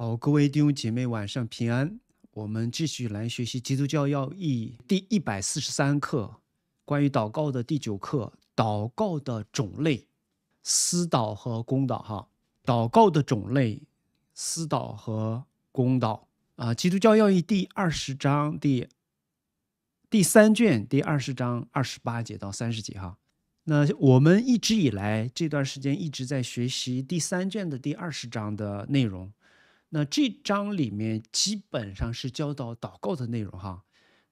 好，各位弟兄姐妹，晚上平安。我们继续来学习《基督教要义》第一百四十三课，关于祷告的第九课，祷告的种类，私祷和公祷。哈，祷告的种类，私祷和公祷。啊，《基督教要义》第二十章第第三卷第二十章二十八节到三十节。哈，那我们一直以来这段时间一直在学习第三卷的第二十章的内容。那这章里面基本上是教导祷告的内容哈，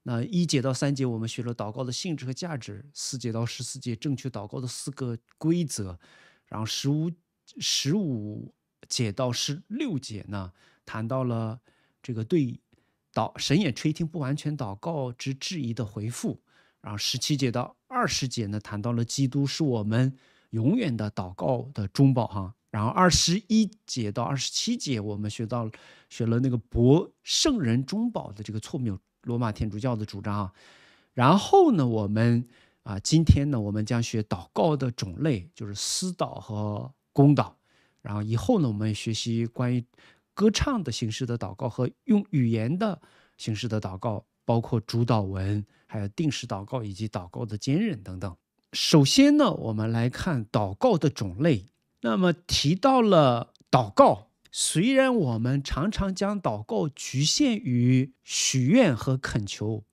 那一节到三节我们学了祷告的性质和价值，四节到十四节正确祷告的四个规则，然后十五十五节到十六节呢谈到了这个对祷神也垂听不完全祷告之质疑的回复，然后十七节到二十节呢谈到了基督是我们永远的祷告的中保哈。然后二十一节到二十七节，我们学到学了那个博圣人中保的这个错谬，罗马天主教的主张啊。然后呢，我们啊，今天呢，我们将学祷告的种类，就是私祷和公祷。然后以后呢，我们学习关于歌唱的形式的祷告和用语言的形式的祷告，包括主导文，还有定时祷告以及祷告的坚韧等等。首先呢，我们来看祷告的种类。那么提到了祷告，虽然我们常常将祷告局限于许愿和恳求，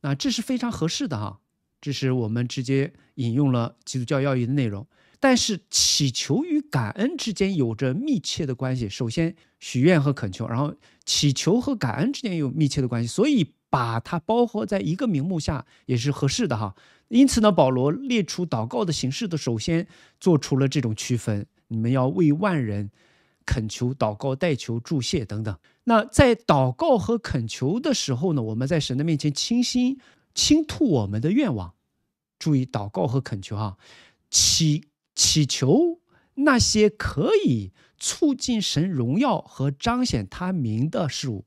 那这是非常合适的哈。这是我们直接引用了基督教要义的内容。但是祈求与感恩之间有着密切的关系。首先，许愿和恳求，然后祈求和感恩之间有密切的关系，所以把它包括在一个名目下也是合适的哈。因此呢，保罗列出祷告的形式的，首先做出了这种区分：你们要为万人恳求、祷告、代求、助谢等等。那在祷告和恳求的时候呢，我们在神的面前倾心倾吐我们的愿望。注意祷告和恳求啊，祈祈求那些可以促进神荣耀和彰显他名的事物，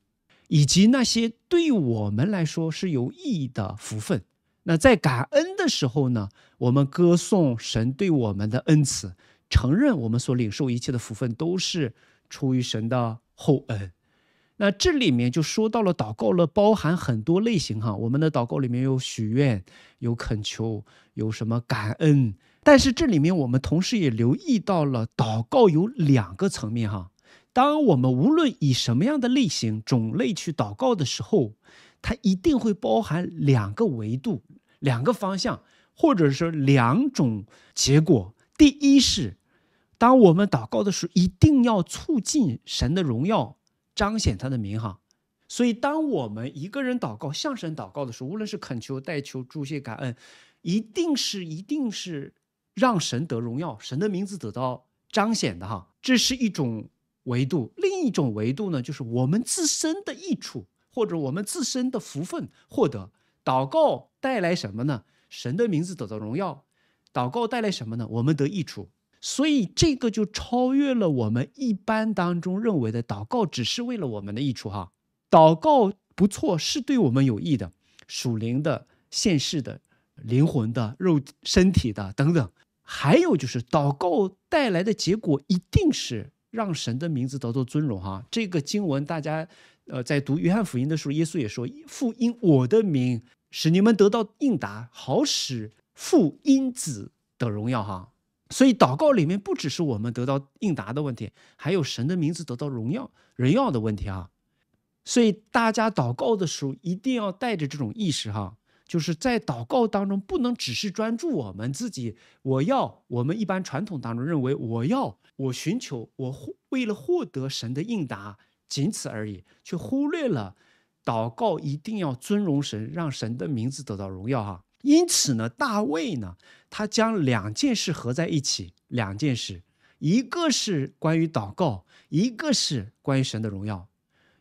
以及那些对我们来说是有意义的福分。那在感恩的时候呢，我们歌颂神对我们的恩赐，承认我们所领受一切的福分都是出于神的厚恩。那这里面就说到了祷告了，包含很多类型哈。我们的祷告里面有许愿，有恳求，有什么感恩。但是这里面我们同时也留意到了，祷告有两个层面哈。当我们无论以什么样的类型种类去祷告的时候，它一定会包含两个维度。两个方向，或者是两种结果。第一是，当我们祷告的时候，一定要促进神的荣耀，彰显他的名哈。所以，当我们一个人祷告、向神祷告的时候，无论是恳求、代求、祝谢、感恩，一定是、一定是让神得荣耀，神的名字得到彰显的哈。这是一种维度。另一种维度呢，就是我们自身的益处，或者我们自身的福分获得祷告。带来什么呢？神的名字得到荣耀，祷告带来什么呢？我们得益处。所以这个就超越了我们一般当中认为的祷告只是为了我们的益处哈。祷告不错，是对我们有益的，属灵的、现世的、灵魂的、肉身体的等等。还有就是祷告带来的结果一定是让神的名字得到尊荣哈。这个经文大家呃在读约翰福音的时候，耶稣也说：“父因我的名。”使你们得到应答，好使父因子的荣耀哈。所以祷告里面不只是我们得到应答的问题，还有神的名字得到荣耀、荣耀的问题啊。所以大家祷告的时候一定要带着这种意识哈，就是在祷告当中不能只是专注我们自己，我要我们一般传统当中认为我要我寻求我为了获得神的应答，仅此而已，却忽略了。祷告一定要尊荣神，让神的名字得到荣耀哈。因此呢，大卫呢，他将两件事合在一起，两件事，一个是关于祷告，一个是关于神的荣耀。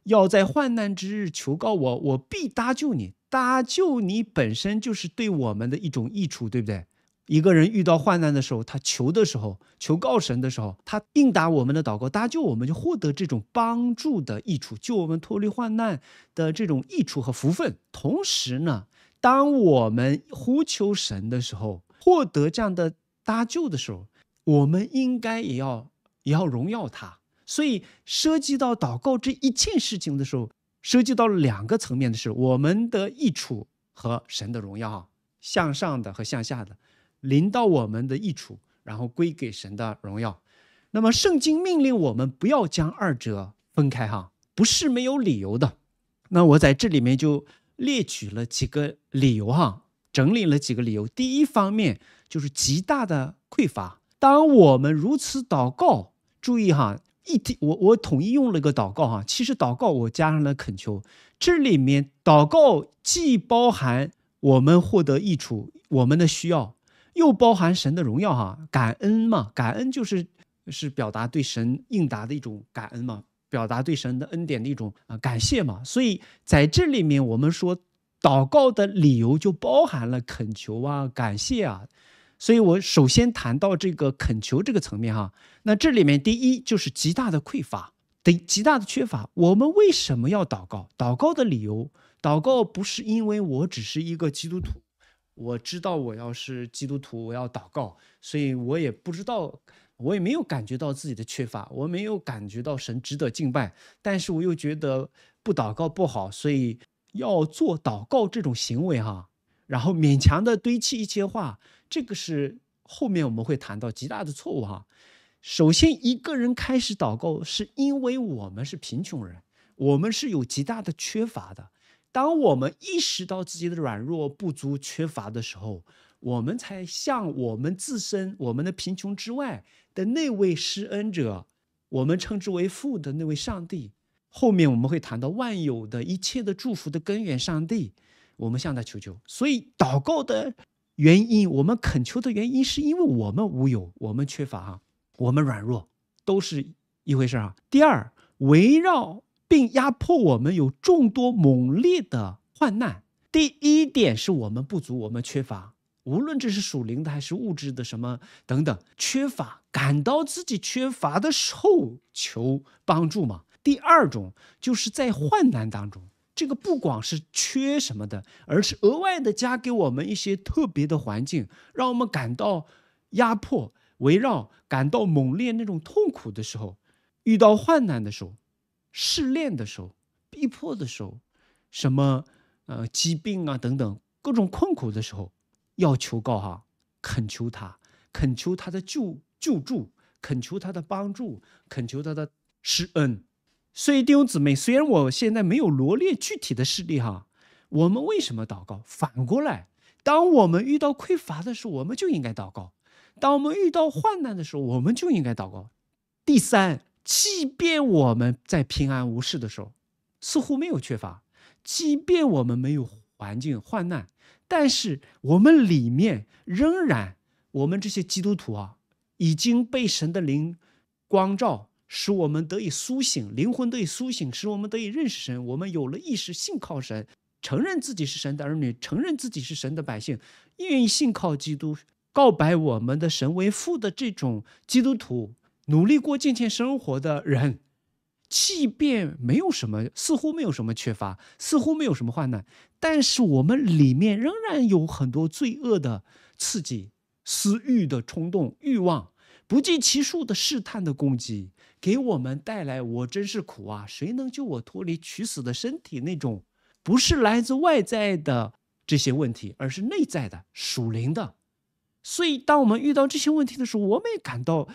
要在患难之日求告我，我必搭救你。搭救你本身就是对我们的一种益处，对不对？一个人遇到患难的时候，他求的时候，求告神的时候，他应答我们的祷告，搭救我们就获得这种帮助的益处，救我们脱离患难的这种益处和福分。同时呢，当我们呼求神的时候，获得这样的搭救的时候，我们应该也要也要荣耀他。所以，涉及到祷告这一切事情的时候，涉及到两个层面的是我们的益处和神的荣耀，向上的和向下的。临到我们的益处，然后归给神的荣耀。那么，圣经命令我们不要将二者分开，哈，不是没有理由的。那我在这里面就列举了几个理由，哈，整理了几个理由。第一方面就是极大的匮乏。当我们如此祷告，注意哈，一提我我统一用了个祷告，哈，其实祷告我加上了恳求。这里面祷告既包含我们获得益处，我们的需要。又包含神的荣耀哈，感恩嘛，感恩就是是表达对神应答的一种感恩嘛，表达对神的恩典的一种啊感谢嘛。所以在这里面，我们说祷告的理由就包含了恳求啊，感谢啊。所以我首先谈到这个恳求这个层面哈。那这里面第一就是极大的匮乏，得极大的缺乏。我们为什么要祷告？祷告的理由，祷告不是因为我只是一个基督徒。我知道我要是基督徒，我要祷告，所以我也不知道，我也没有感觉到自己的缺乏，我没有感觉到神值得敬拜，但是我又觉得不祷告不好，所以要做祷告这种行为哈，然后勉强的堆砌一些话，这个是后面我们会谈到极大的错误哈。首先，一个人开始祷告是因为我们是贫穷人，我们是有极大的缺乏的。当我们意识到自己的软弱、不足、缺乏的时候，我们才向我们自身、我们的贫穷之外的那位施恩者，我们称之为父的那位上帝。后面我们会谈到万有的一切的祝福的根源——上帝。我们向他求救。所以祷告的原因，我们恳求的原因，是因为我们无有，我们缺乏，啊，我们软弱，都是一回事儿啊。第二，围绕。并压迫我们有众多猛烈的患难。第一点是我们不足，我们缺乏，无论这是属灵的还是物质的什么等等缺乏。感到自己缺乏的时候，求帮助嘛。第二种就是在患难当中，这个不光是缺什么的，而是额外的加给我们一些特别的环境，让我们感到压迫、围绕，感到猛烈那种痛苦的时候，遇到患难的时候。试炼的时候，逼迫的时候，什么呃疾病啊等等各种困苦的时候，要求告哈，恳求他，恳求他的救救助，恳求他的帮助，恳求他的施恩。所以弟兄姊妹，虽然我现在没有罗列具体的事例哈，我们为什么祷告？反过来，当我们遇到匮乏的时候，我们就应该祷告；当我们遇到患难的时候，我们就应该祷告。第三。即便我们在平安无事的时候，似乎没有缺乏；即便我们没有环境患难，但是我们里面仍然，我们这些基督徒啊，已经被神的灵光照，使我们得以苏醒，灵魂得以苏醒，使我们得以认识神，我们有了意识，信靠神，承认自己是神的儿女，承认自己是神的百姓，愿意信靠基督，告白我们的神为父的这种基督徒。努力过金钱生活的人，即便没有什么，似乎没有什么缺乏，似乎没有什么患难，但是我们里面仍然有很多罪恶的刺激、私欲的冲动、欲望，不计其数的试探的攻击，给我们带来“我真是苦啊，谁能救我脱离取死的身体”那种，不是来自外在的这些问题，而是内在的属灵的。所以，当我们遇到这些问题的时候，我们也感到。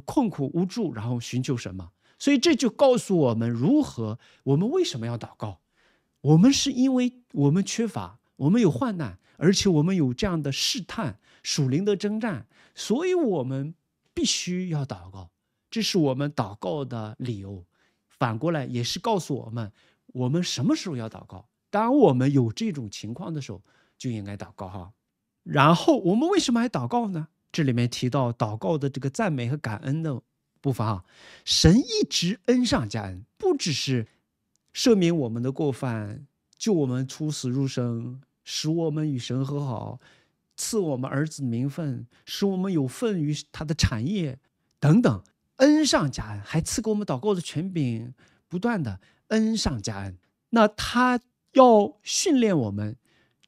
困苦无助，然后寻求什么？所以这就告诉我们如何，我们为什么要祷告？我们是因为我们缺乏，我们有患难，而且我们有这样的试探、属灵的征战，所以我们必须要祷告。这是我们祷告的理由。反过来也是告诉我们，我们什么时候要祷告？当我们有这种情况的时候，就应该祷告哈。然后我们为什么还祷告呢？这里面提到祷告的这个赞美和感恩的部分啊，神一直恩上加恩，不只是赦免我们的过犯，救我们出死入生，使我们与神和好，赐我们儿子名分，使我们有份于他的产业等等，恩上加恩，还赐给我们祷告的权柄，不断的恩上加恩。那他要训练我们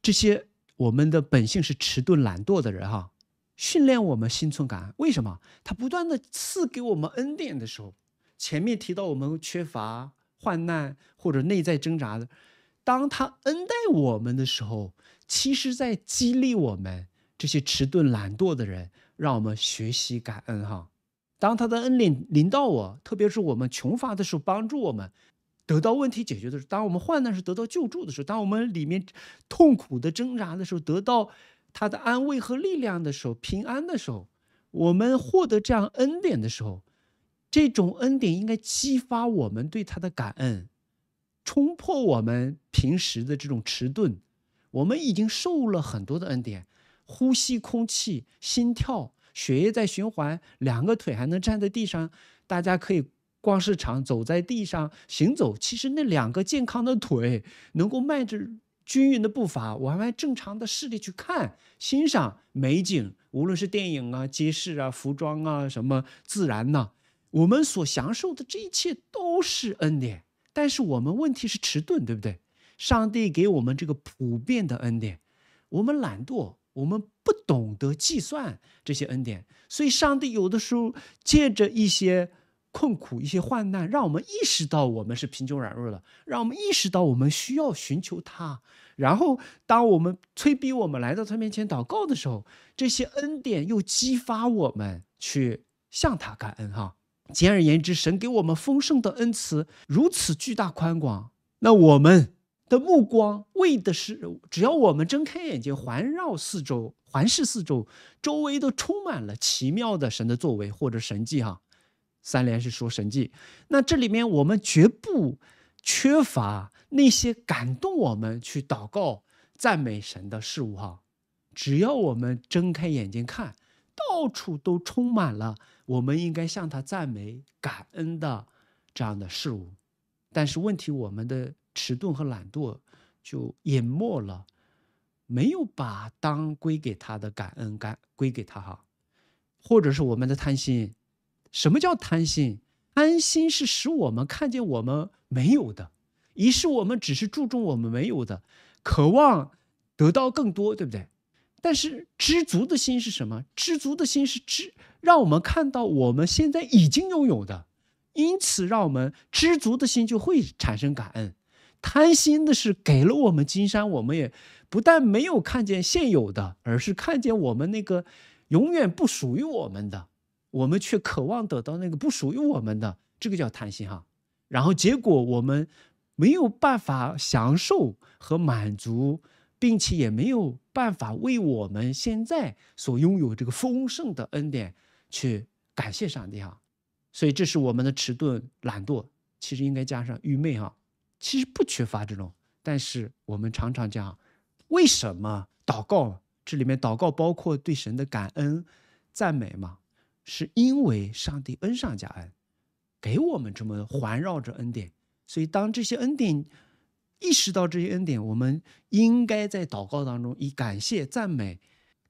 这些我们的本性是迟钝懒惰的人哈。训练我们心存感恩，为什么？他不断的赐给我们恩典的时候，前面提到我们缺乏患难或者内在挣扎的，当他恩待我们的时候，其实在激励我们这些迟钝懒惰的人，让我们学习感恩哈。当他的恩典临到我，特别是我们穷乏的时候，帮助我们得到问题解决的时候；当我们患难时得到救助的时候；当我们里面痛苦的挣扎的时候，得到。他的安慰和力量的时候，平安的时候，我们获得这样恩典的时候，这种恩典应该激发我们对他的感恩，冲破我们平时的这种迟钝。我们已经受了很多的恩典，呼吸空气，心跳，血液在循环，两个腿还能站在地上，大家可以逛市场，走在地上行走。其实那两个健康的腿能够迈着。均匀的步伐，我完正常的视力去看、欣赏美景，无论是电影啊、街市啊、服装啊，什么自然呐，我们所享受的这一切都是恩典。但是我们问题是迟钝，对不对？上帝给我们这个普遍的恩典，我们懒惰，我们不懂得计算这些恩典，所以上帝有的时候借着一些。困苦一些患难，让我们意识到我们是贫穷软弱了；让我们意识到我们需要寻求他。然后，当我们催逼我们来到他面前祷告的时候，这些恩典又激发我们去向他感恩。哈，简而言之，神给我们丰盛的恩赐如此巨大宽广，那我们的目光为的是，只要我们睁开眼睛，环绕四周，环视四周，周围都充满了奇妙的神的作为或者神迹。哈。三联是说神迹，那这里面我们绝不缺乏那些感动我们去祷告、赞美神的事物，哈。只要我们睁开眼睛看到处都充满了，我们应该向他赞美、感恩的这样的事物。但是问题，我们的迟钝和懒惰就淹没了，没有把当归给他的感恩感归给他，哈，或者是我们的贪心。什么叫贪心？贪心是使我们看见我们没有的，于是我们只是注重我们没有的，渴望得到更多，对不对？但是知足的心是什么？知足的心是知，让我们看到我们现在已经拥有的，因此让我们知足的心就会产生感恩。贪心的是给了我们金山，我们也不但没有看见现有的，而是看见我们那个永远不属于我们的。我们却渴望得到那个不属于我们的，这个叫贪心哈。然后结果我们没有办法享受和满足，并且也没有办法为我们现在所拥有这个丰盛的恩典去感谢上帝啊。所以这是我们的迟钝、懒惰，其实应该加上愚昧哈。其实不缺乏这种，但是我们常常讲，为什么祷告？这里面祷告包括对神的感恩、赞美嘛。是因为上帝恩上加恩，给我们这么环绕着恩典，所以当这些恩典意识到这些恩典，我们应该在祷告当中以感谢、赞美、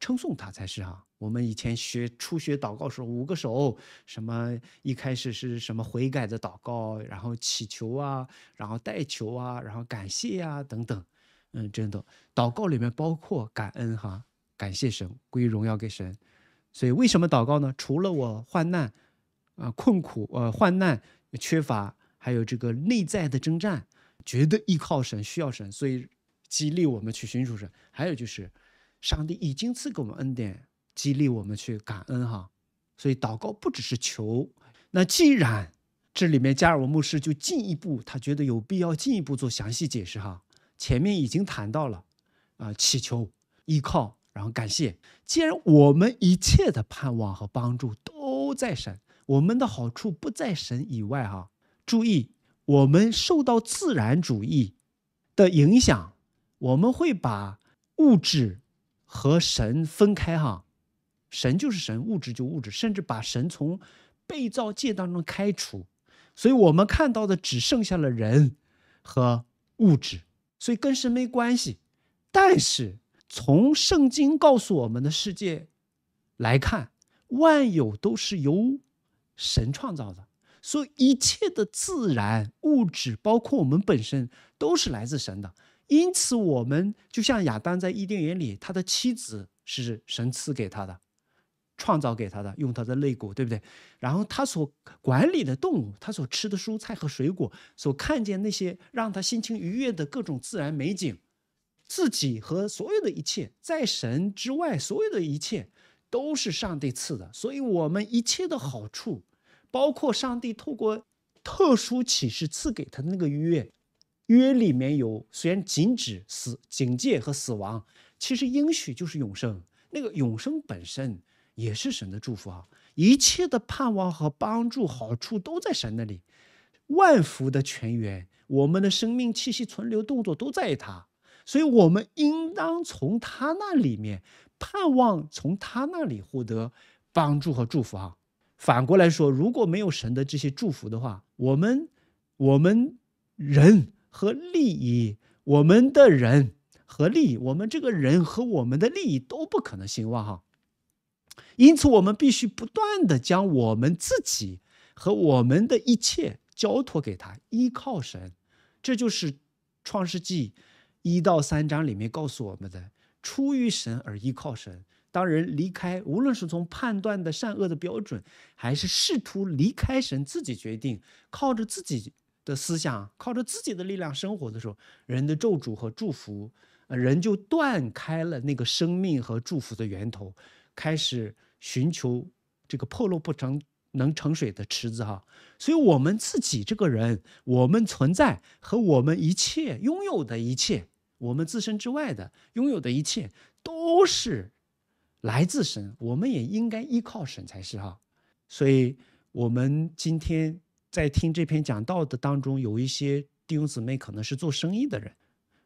称颂他才是啊。我们以前学初学祷告时候，五个手，什么一开始是什么悔改的祷告，然后祈求啊，然后代求啊，然后感谢啊等等，嗯，真的，祷告里面包括感恩哈，感谢神，归荣耀给神。所以为什么祷告呢？除了我患难，啊，困苦，呃，患难，缺乏，还有这个内在的征战，觉得依靠神，需要神，所以激励我们去寻求神。还有就是，上帝已经赐给我们恩典，激励我们去感恩哈。所以祷告不只是求。那既然这里面加尔文牧师就进一步，他觉得有必要进一步做详细解释哈。前面已经谈到了，啊，祈求，依靠。然后感谢，既然我们一切的盼望和帮助都在神，我们的好处不在神以外哈。注意，我们受到自然主义的影响，我们会把物质和神分开哈。神就是神，物质就物质，甚至把神从被造界当中开除，所以我们看到的只剩下了人和物质，所以跟神没关系。但是。从圣经告诉我们的世界来看，万有都是由神创造的，所以一切的自然物质，包括我们本身，都是来自神的。因此，我们就像亚当在伊甸园里，他的妻子是神赐给他的，创造给他的，用他的肋骨，对不对？然后他所管理的动物，他所吃的蔬菜和水果，所看见那些让他心情愉悦的各种自然美景。自己和所有的一切，在神之外，所有的一切都是上帝赐的。所以，我们一切的好处，包括上帝透过特殊启示赐给他的那个约，约里面有虽然禁止死、警戒和死亡，其实应许就是永生。那个永生本身也是神的祝福啊！一切的盼望和帮助、好处都在神那里。万福的泉源，我们的生命、气息、存留、动作都在他。所以，我们应当从他那里面盼望，从他那里获得帮助和祝福啊。反过来说，如果没有神的这些祝福的话，我们我们人和利益，我们的人和利益，我们这个人和我们的利益都不可能兴旺哈。因此，我们必须不断的将我们自己和我们的一切交托给他，依靠神。这就是创世纪。一到三章里面告诉我们的，出于神而依靠神。当人离开，无论是从判断的善恶的标准，还是试图离开神自己决定，靠着自己的思想，靠着自己的力量生活的时候，人的咒诅和祝福，人就断开了那个生命和祝福的源头，开始寻求这个破落不成。能盛水的池子哈，所以我们自己这个人，我们存在和我们一切拥有的一切，我们自身之外的拥有的一切，都是来自神，我们也应该依靠神才是哈。所以，我们今天在听这篇讲道的当中，有一些弟兄姊妹可能是做生意的人，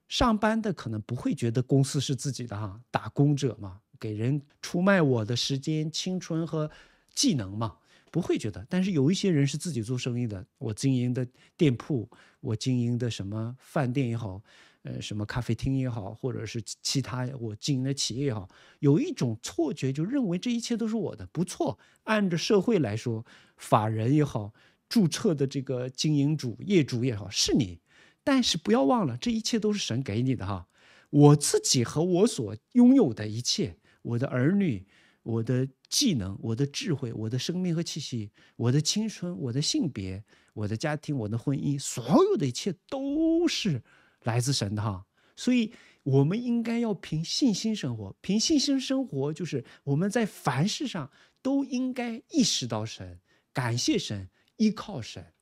上班的可能不会觉得公司是自己的哈，打工者嘛，给人出卖我的时间、青春和技能嘛。不会觉得，但是有一些人是自己做生意的，我经营的店铺，我经营的什么饭店也好，呃，什么咖啡厅也好，或者是其他我经营的企业也好，有一种错觉，就认为这一切都是我的。不错，按着社会来说，法人也好，注册的这个经营主、业主也好，是你。但是不要忘了，这一切都是神给你的哈。我自己和我所拥有的一切，我的儿女。我的技能，我的智慧，我的生命和气息，我的青春，我的性别，我的家庭，我的婚姻，所有的一切都是来自神的哈。所以，我们应该要凭信心生活。凭信心生活，就是我们在凡事上都应该意识到神，感谢神，依靠神，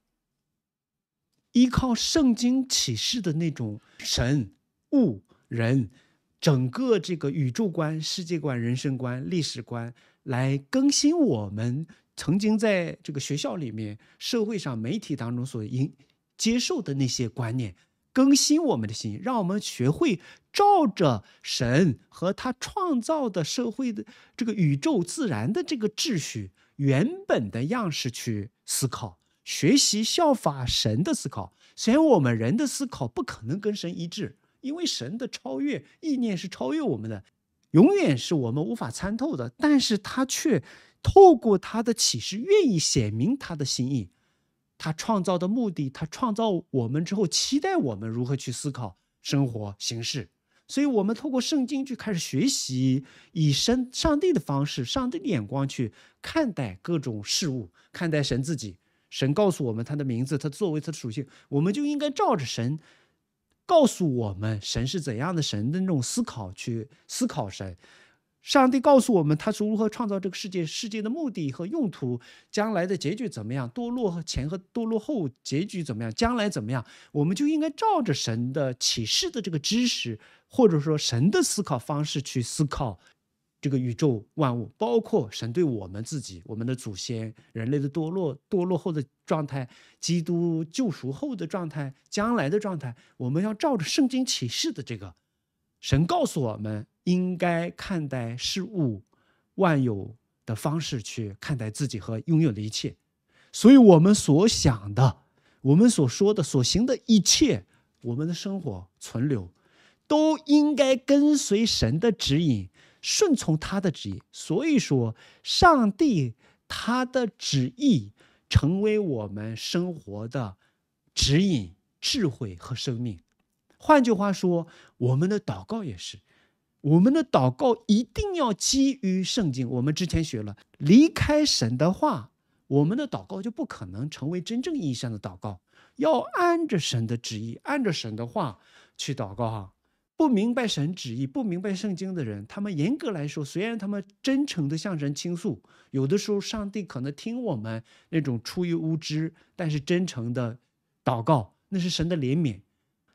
依靠圣经启示的那种神物人。整个这个宇宙观、世界观、人生观、历史观来更新我们曾经在这个学校里面、社会上、媒体当中所应接受的那些观念，更新我们的心，让我们学会照着神和他创造的社会的这个宇宙自然的这个秩序原本的样式去思考、学习、效法神的思考。虽然，我们人的思考不可能跟神一致。因为神的超越意念是超越我们的，永远是我们无法参透的。但是他却透过他的启示，愿意显明他的心意，他创造的目的，他创造我们之后，期待我们如何去思考生活形式。所以，我们透过圣经去开始学习，以神、上帝的方式、上帝的眼光去看待各种事物，看待神自己。神告诉我们他的名字，他作为他的属性，我们就应该照着神。告诉我们神是怎样的，神的那种思考去思考神，上帝告诉我们他是如何创造这个世界，世界的目的和用途，将来的结局怎么样，堕落后前和堕落后结局怎么样，将来怎么样，我们就应该照着神的启示的这个知识，或者说神的思考方式去思考。这个宇宙万物，包括神对我们自己、我们的祖先、人类的堕落、堕落后的状态、基督救赎后的状态、将来的状态，我们要照着圣经启示的这个，神告诉我们应该看待事物、万有的方式去看待自己和拥有的一切。所以，我们所想的、我们所说的、所行的一切，我们的生活存留，都应该跟随神的指引。顺从他的旨意，所以说，上帝他的旨意成为我们生活的指引、智慧和生命。换句话说，我们的祷告也是，我们的祷告一定要基于圣经。我们之前学了，离开神的话，我们的祷告就不可能成为真正意义上的祷告。要按着神的旨意，按着神的话去祷告哈。不明白神旨意、不明白圣经的人，他们严格来说，虽然他们真诚的向神倾诉，有的时候上帝可能听我们那种出于无知，但是真诚的祷告，那是神的怜悯。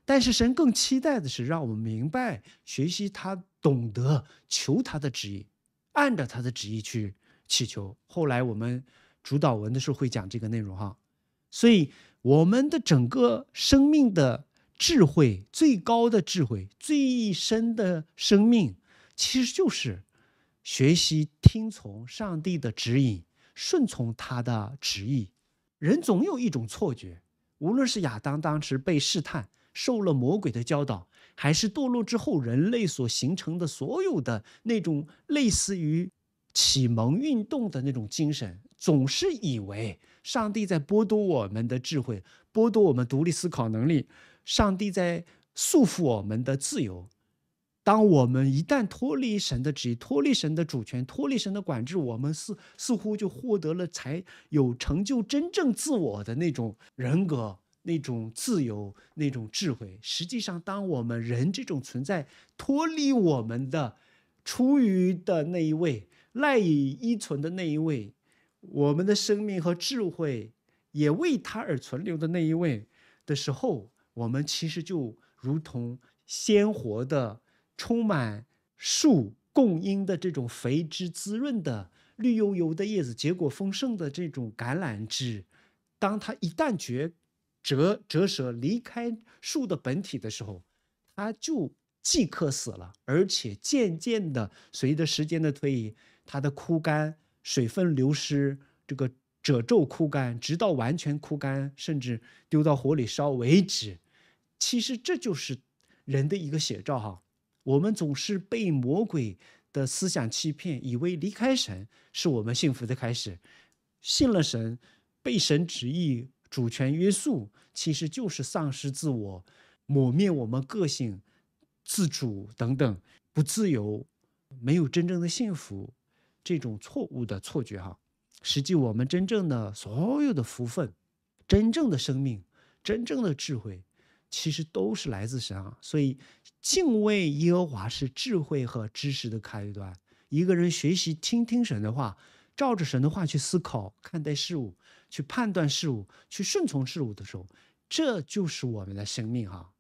但是神更期待的是让我们明白、学习他，懂得求他的旨意，按照他的旨意去祈求。后来我们主导文的时候会讲这个内容哈。所以我们的整个生命的。智慧最高的智慧、最深的生命，其实就是学习听从上帝的指引，顺从他的旨意。人总有一种错觉，无论是亚当当时被试探、受了魔鬼的教导，还是堕落之后人类所形成的所有的那种类似于启蒙运动的那种精神，总是以为上帝在剥夺我们的智慧，剥夺我们独立思考能力。上帝在束缚我们的自由。当我们一旦脱离神的旨意、脱离神的主权、脱离神的管制，我们似似乎就获得了才有成就真正自我的那种人格、那种自由、那种智慧。实际上，当我们人这种存在脱离我们的出于的那一位、赖以依存的那一位，我们的生命和智慧也为他而存留的那一位的时候。我们其实就如同鲜活的、充满树供应的这种肥汁滋润的绿油油的叶子，结果丰盛的这种橄榄枝，当它一旦折折折折离开树的本体的时候，它就即刻死了，而且渐渐的，随着时间的推移，它的枯干、水分流失、这个褶皱枯干，直到完全枯干，甚至丢到火里烧为止。其实这就是人的一个写照哈，我们总是被魔鬼的思想欺骗，以为离开神是我们幸福的开始。信了神，被神旨意主权约束，其实就是丧失自我，抹灭我们个性、自主等等，不自由，没有真正的幸福，这种错误的错觉哈。实际我们真正的所有的福分，真正的生命，真正的智慧。其实都是来自神，啊。所以敬畏耶和华是智慧和知识的开端。一个人学习听听神的话，照着神的话去思考、看待事物、去判断事物、去顺从事物的时候，这就是我们的生命哈。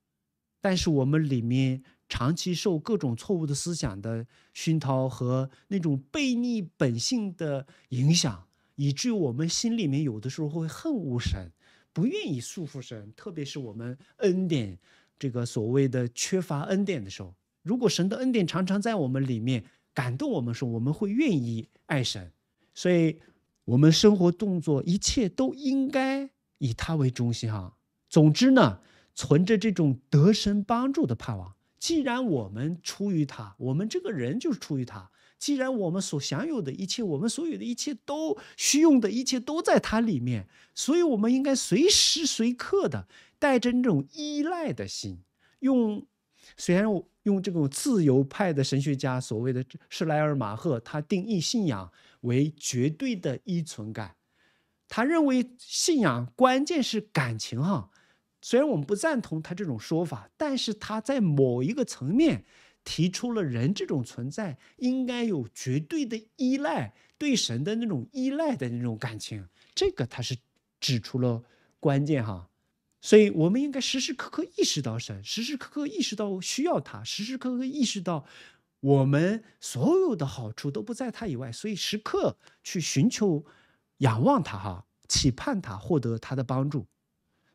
但是我们里面长期受各种错误的思想的熏陶和那种悖逆本性的影响，以至于我们心里面有的时候会恨无神。不愿意束缚神，特别是我们恩典这个所谓的缺乏恩典的时候，如果神的恩典常常在我们里面感动我们，时候，我们会愿意爱神，所以我们生活动作一切都应该以他为中心哈。总之呢，存着这种得神帮助的盼望，既然我们出于他，我们这个人就是出于他。既然我们所享有的一切，我们所有的一切都需用的一切都在它里面，所以我们应该随时随刻的带着这种依赖的心。用虽然用这种自由派的神学家所谓的施莱尔马赫，他定义信仰为绝对的依存感。他认为信仰关键是感情哈。虽然我们不赞同他这种说法，但是他在某一个层面。提出了人这种存在应该有绝对的依赖对神的那种依赖的那种感情，这个他是指出了关键哈，所以我们应该时时刻刻意识到神，时时刻刻意识到需要他，时时刻刻意识到我们所有的好处都不在他以外，所以时刻去寻求仰望他哈，期盼他获得他的帮助，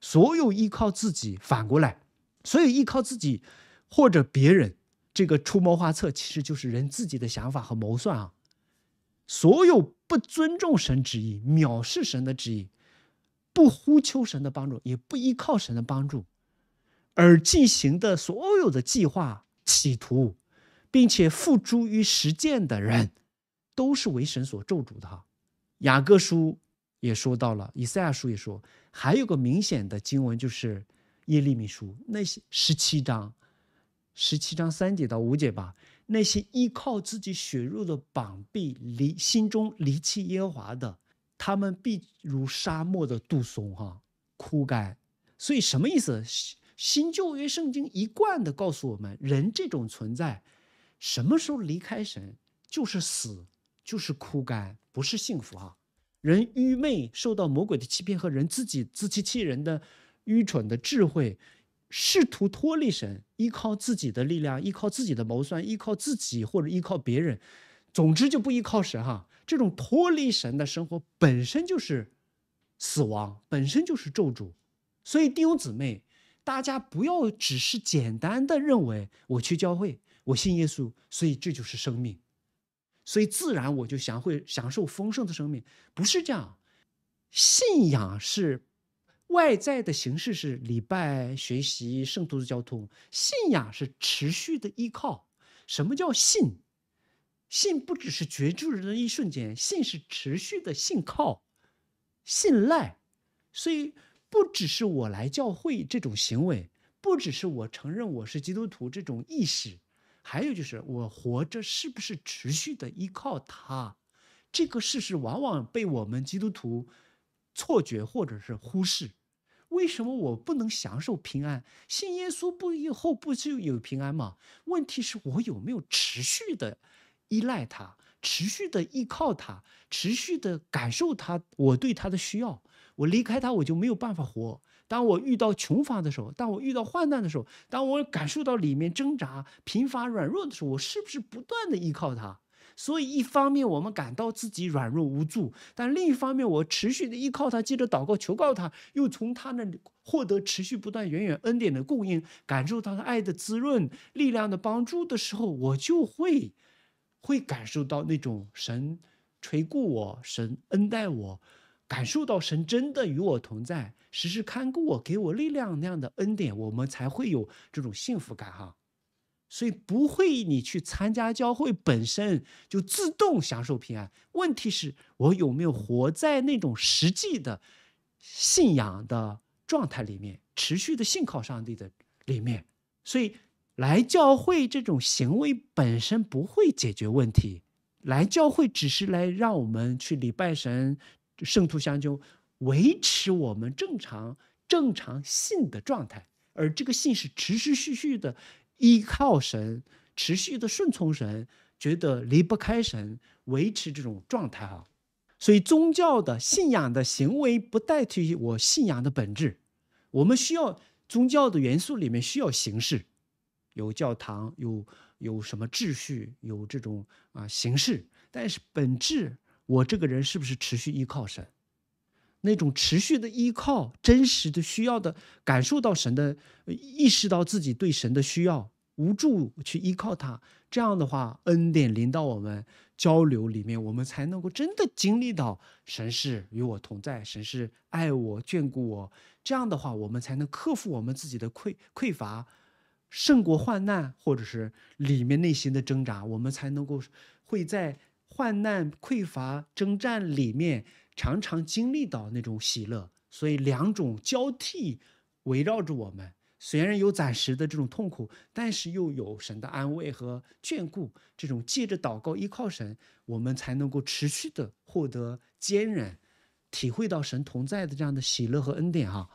所有依靠自己反过来，所有依靠自己或者别人。这个出谋划策其实就是人自己的想法和谋算啊！所有不尊重神旨意、藐视神的旨意、不呼求神的帮助，也不依靠神的帮助而进行的所有的计划、企图，并且付诸于实践的人，都是为神所咒诅的哈！雅各书也说到了，以赛亚书也说，还有个明显的经文就是耶利米书那些十七章。十七章三节到五节吧，那些依靠自己血肉的膀臂离心中离弃耶和华的，他们必如沙漠的杜松哈，枯干。所以什么意思？新新旧约圣经一贯的告诉我们，人这种存在，什么时候离开神就是死，就是枯干，不是幸福哈。人愚昧受到魔鬼的欺骗和人自己自欺欺人的愚蠢的智慧。试图脱离神，依靠自己的力量，依靠自己的谋算，依靠自己或者依靠别人，总之就不依靠神哈。这种脱离神的生活本身就是死亡，本身就是咒诅。所以弟兄姊妹，大家不要只是简单的认为我去教会，我信耶稣，所以这就是生命，所以自然我就享会享受丰盛的生命，不是这样。信仰是。外在的形式是礼拜、学习、圣徒的交通；信仰是持续的依靠。什么叫信？信不只是决人的一瞬间，信是持续的信靠、信赖。所以，不只是我来教会这种行为，不只是我承认我是基督徒这种意识，还有就是我活着是不是持续的依靠他？这个事实往往被我们基督徒错觉或者是忽视。为什么我不能享受平安？信耶稣不以后不就有平安吗？问题是我有没有持续的依赖他，持续的依靠他，持续的感受他？我对他的需要，我离开他我就没有办法活。当我遇到穷乏的时候，当我遇到患难的时候，当我感受到里面挣扎、贫乏、软弱的时候，我是不是不断的依靠他？所以，一方面我们感到自己软弱无助，但另一方面，我持续的依靠他，接着祷告求告他，又从他那里获得持续不断、源源恩典的供应，感受到爱的滋润、力量的帮助的时候，我就会会感受到那种神垂顾我、神恩待我，感受到神真的与我同在，时时看顾我，给我力量那样的恩典，我们才会有这种幸福感哈。所以不会，你去参加教会本身就自动享受平安。问题是我有没有活在那种实际的信仰的状态里面，持续的信靠上帝的里面。所以来教会这种行为本身不会解决问题，来教会只是来让我们去礼拜神、圣徒相救，维持我们正常正常信的状态，而这个信是持持续续的。依靠神，持续的顺从神，觉得离不开神，维持这种状态啊。所以宗教的信仰的行为不代替我信仰的本质。我们需要宗教的元素里面需要形式，有教堂，有有什么秩序，有这种啊形式。但是本质，我这个人是不是持续依靠神？那种持续的依靠、真实的需要的感受到神的，意识到自己对神的需要，无助去依靠他。这样的话，恩典临到我们交流里面，我们才能够真的经历到神是与我同在，神是爱我、眷顾我。这样的话，我们才能克服我们自己的匮匮乏，胜过患难，或者是里面内心的挣扎。我们才能够会在患难、匮乏、征战里面。常常经历到那种喜乐，所以两种交替围绕着我们。虽然有暂时的这种痛苦，但是又有神的安慰和眷顾。这种借着祷告依靠神，我们才能够持续的获得坚韧，体会到神同在的这样的喜乐和恩典哈。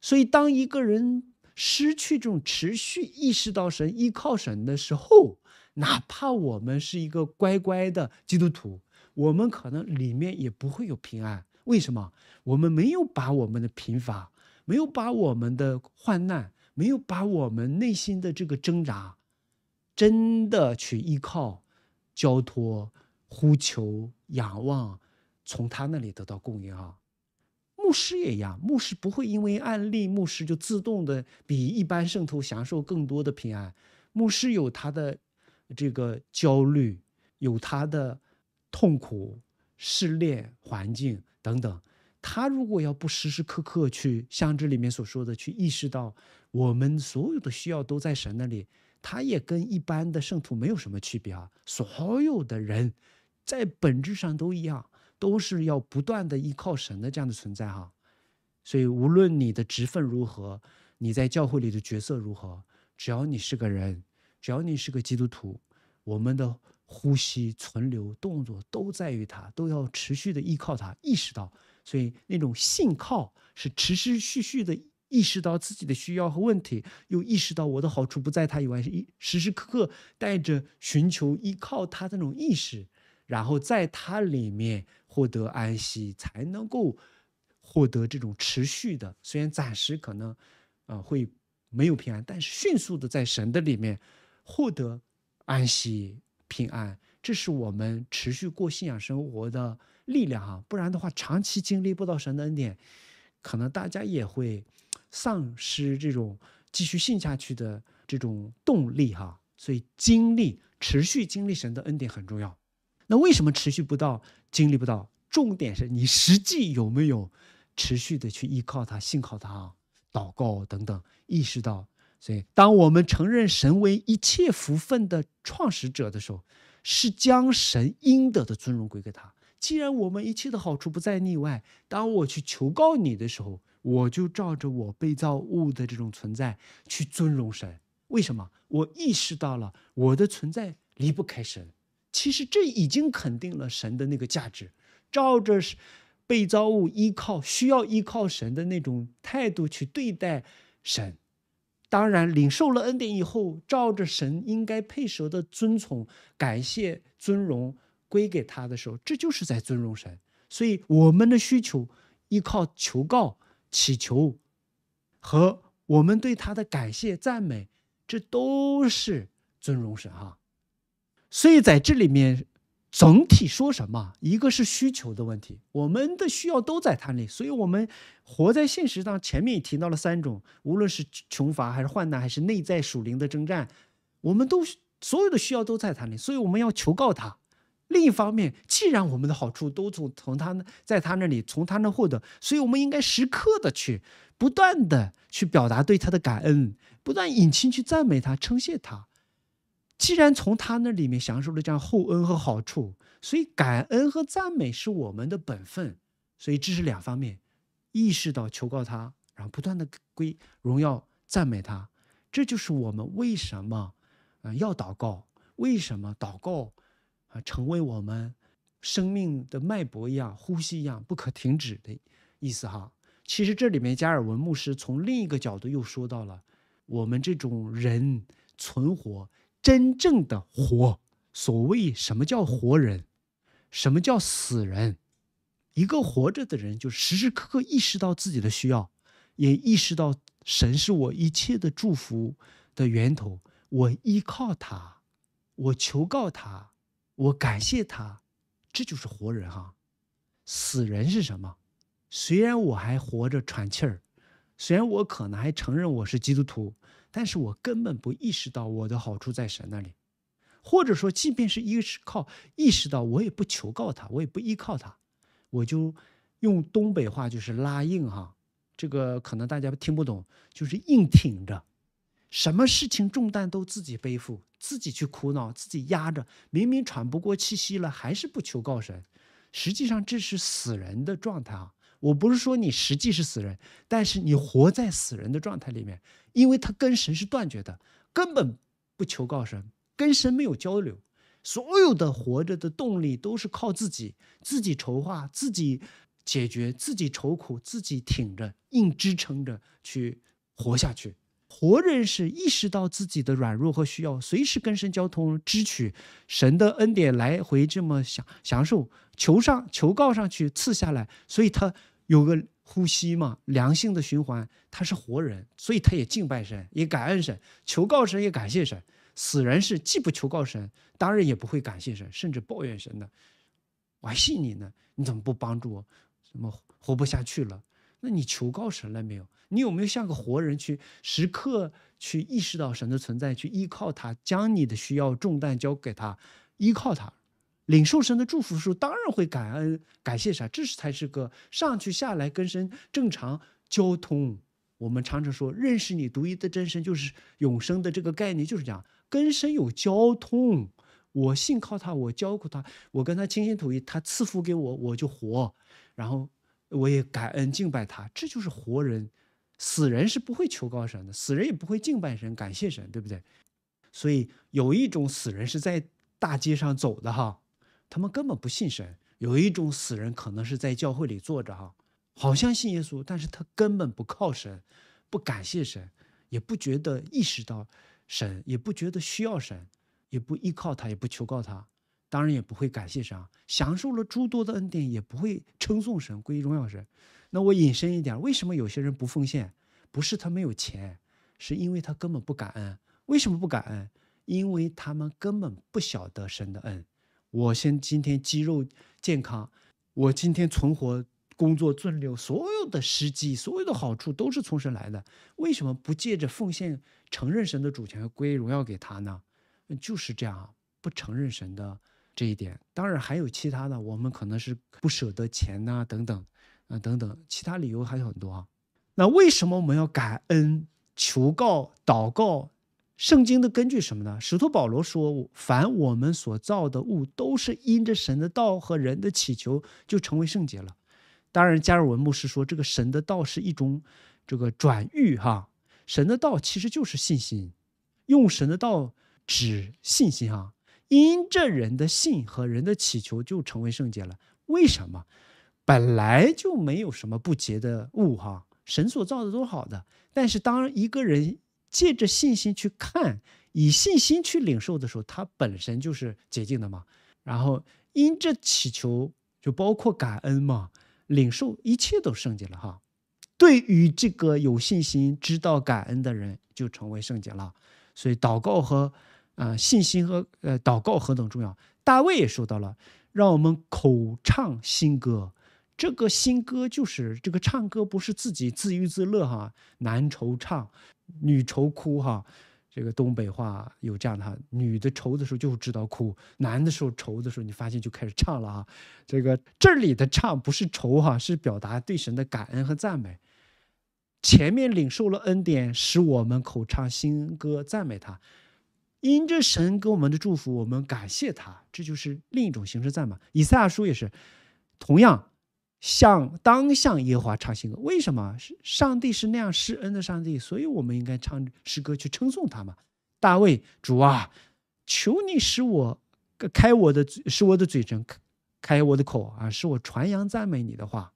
所以，当一个人失去这种持续意识到神、依靠神的时候，哪怕我们是一个乖乖的基督徒。我们可能里面也不会有平安，为什么？我们没有把我们的贫乏，没有把我们的患难，没有把我们内心的这个挣扎，真的去依靠、交托、呼求、仰望，从他那里得到供应啊。牧师也一样，牧师不会因为案例，牧师就自动的比一般圣徒享受更多的平安。牧师有他的这个焦虑，有他的。痛苦、失恋、环境等等，他如果要不时时刻刻去像这里面所说的去意识到，我们所有的需要都在神那里，他也跟一般的圣徒没有什么区别啊。所有的人在本质上都一样，都是要不断的依靠神的这样的存在哈。所以，无论你的职分如何，你在教会里的角色如何，只要你是个人，只要你是个基督徒，我们的。呼吸、存留、动作都在于他，都要持续的依靠他。意识到，所以那种信靠是持续续续的，意识到自己的需要和问题，又意识到我的好处不在他以外，是时时刻刻带着寻求依靠他那种意识，然后在他里面获得安息，才能够获得这种持续的。虽然暂时可能，啊，会没有平安，但是迅速的在神的里面获得安息。平安，这是我们持续过信仰生活的力量哈。不然的话，长期经历不到神的恩典，可能大家也会丧失这种继续信下去的这种动力哈。所以，经历持续经历神的恩典很重要。那为什么持续不到、经历不到？重点是你实际有没有持续的去依靠他、信靠他、祷告等等，意识到。对，当我们承认神为一切福分的创始者的时候，是将神应得的尊荣归给他。既然我们一切的好处不再例外，当我去求告你的时候，我就照着我被造物的这种存在去尊荣神。为什么？我意识到了我的存在离不开神。其实这已经肯定了神的那个价值，照着是被造物依靠、需要依靠神的那种态度去对待神。当然，领受了恩典以后，照着神应该配得的尊崇、感谢、尊荣归给他的时候，这就是在尊荣神。所以，我们的需求依靠求告、祈求和我们对他的感谢、赞美，这都是尊荣神哈。所以，在这里面。整体说什么？一个是需求的问题，我们的需要都在他里，所以我们活在现实上。前面也提到了三种，无论是穷乏还是患难，还是内在属灵的征战，我们都所有的需要都在他里，所以我们要求告他。另一方面，既然我们的好处都从从他那在他那里从他那获得，所以我们应该时刻的去不断的去表达对他的感恩，不断引亲去赞美他，称谢他。既然从他那里面享受了这样厚恩和好处，所以感恩和赞美是我们的本分，所以这是两方面，意识到求告他，然后不断的归荣耀赞美他，这就是我们为什么，啊要祷告，为什么祷告，啊成为我们生命的脉搏一样，呼吸一样不可停止的意思哈。其实这里面加尔文牧师从另一个角度又说到了我们这种人存活。真正的活，所谓什么叫活人，什么叫死人？一个活着的人，就时时刻刻意识到自己的需要，也意识到神是我一切的祝福的源头，我依靠他，我求告他，我感谢他，这就是活人哈。死人是什么？虽然我还活着喘气儿，虽然我可能还承认我是基督徒。但是我根本不意识到我的好处在神那里，或者说，即便是依是靠意识到，我也不求告他，我也不依靠他，我就用东北话就是拉硬哈，这个可能大家听不懂，就是硬挺着，什么事情重担都自己背负，自己去苦恼，自己压着，明明喘不过气息了，还是不求告神，实际上这是死人的状态啊。我不是说你实际是死人，但是你活在死人的状态里面，因为他跟神是断绝的，根本不求告神，跟神没有交流，所有的活着的动力都是靠自己，自己筹划，自己解决，自己愁苦，自己挺着，硬支撑着去活下去。活人是意识到自己的软弱和需要，随时跟神交通，支取神的恩典，来回这么享享受，求上求告上去，赐下来，所以他有个呼吸嘛，良性的循环。他是活人，所以他也敬拜神，也感恩神，求告神，也感谢神。死人是既不求告神，当然也不会感谢神，甚至抱怨神的。我还信你呢，你怎么不帮助我？怎么活不下去了？那你求告神了没有？你有没有像个活人去时刻去意识到神的存在，去依靠他，将你的需要重担交给他，依靠他，领受神的祝福时，候，当然会感恩感谢神。这是才是个上去下来跟神正常交通。我们常常说，认识你独一的真神就是永生的这个概念，就是讲跟神有交通。我信靠他，我交过他，我跟他清心统意，他赐福给我，我就活。然后。我也感恩敬拜他，这就是活人，死人是不会求告神的，死人也不会敬拜神、感谢神，对不对？所以有一种死人是在大街上走的哈，他们根本不信神；有一种死人可能是在教会里坐着哈，好像信耶稣，但是他根本不靠神，不感谢神，也不觉得意识到神，也不觉得需要神，也不依靠他，也不求告他。当然也不会感谢神，享受了诸多的恩典，也不会称颂神，归荣耀神。那我引申一点，为什么有些人不奉献？不是他没有钱，是因为他根本不感恩。为什么不感恩？因为他们根本不晓得神的恩。我先今天肌肉健康，我今天存活、工作顺流，所有的时机、所有的好处都是从神来的。为什么不借着奉献承认神的主权，归荣耀给他呢？就是这样，不承认神的。这一点当然还有其他的，我们可能是不舍得钱呐，等等，啊等等，其他理由还有很多啊。那为什么我们要感恩、求告、祷告？圣经的根据什么呢？使徒保罗说：“凡我们所造的物，都是因着神的道和人的祈求，就成为圣洁了。”当然，加尔文牧师说：“这个神的道是一种这个转喻哈，神的道其实就是信心，用神的道指信心哈，因这人的信和人的祈求就成为圣洁了。为什么？本来就没有什么不洁的物哈，神所造的都好的。但是当一个人借着信心去看，以信心去领受的时候，它本身就是洁净的嘛。然后因这祈求就包括感恩嘛，领受一切都圣洁了哈。对于这个有信心、知道感恩的人，就成为圣洁了。所以祷告和。啊，信心和呃祷告何等重要！大卫也说到了，让我们口唱新歌。这个新歌就是这个唱歌，不是自己自娱自乐哈。男愁唱，女愁哭哈。这个东北话有这样的，哈，女的愁的时候就知道哭，男的时候愁的时候，你发现就开始唱了哈。这个这里的唱不是愁哈，是表达对神的感恩和赞美。前面领受了恩典，使我们口唱新歌，赞美他。因着神给我们的祝福，我们感谢他，这就是另一种形式赞嘛。以赛亚书也是同样，向当向耶和华唱新歌。为什么是上帝是那样施恩的上帝，所以我们应该唱诗歌去称颂他嘛。大卫主啊，求你使我开我的嘴，使我的嘴唇开我的口啊，使我传扬赞美你的话。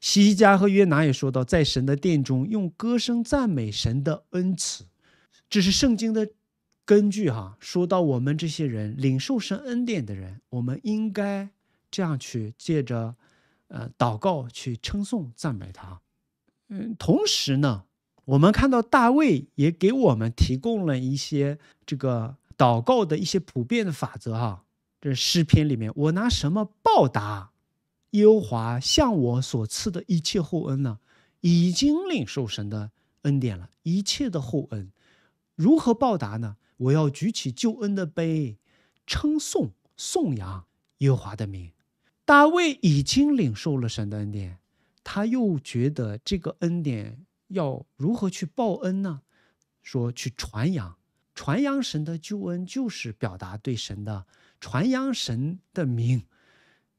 西西家和约拿也说到，在神的殿中用歌声赞美神的恩慈，这是圣经的。根据哈说到我们这些人领受神恩典的人，我们应该这样去借着，呃，祷告去称颂赞美他。嗯，同时呢，我们看到大卫也给我们提供了一些这个祷告的一些普遍的法则哈。这诗篇里面，我拿什么报答耶和华向我所赐的一切厚恩呢？已经领受神的恩典了，一切的厚恩，如何报答呢？我要举起救恩的杯，称颂颂扬耶和华的名。大卫已经领受了神的恩典，他又觉得这个恩典要如何去报恩呢？说去传扬，传扬神的救恩就是表达对神的传扬神的名，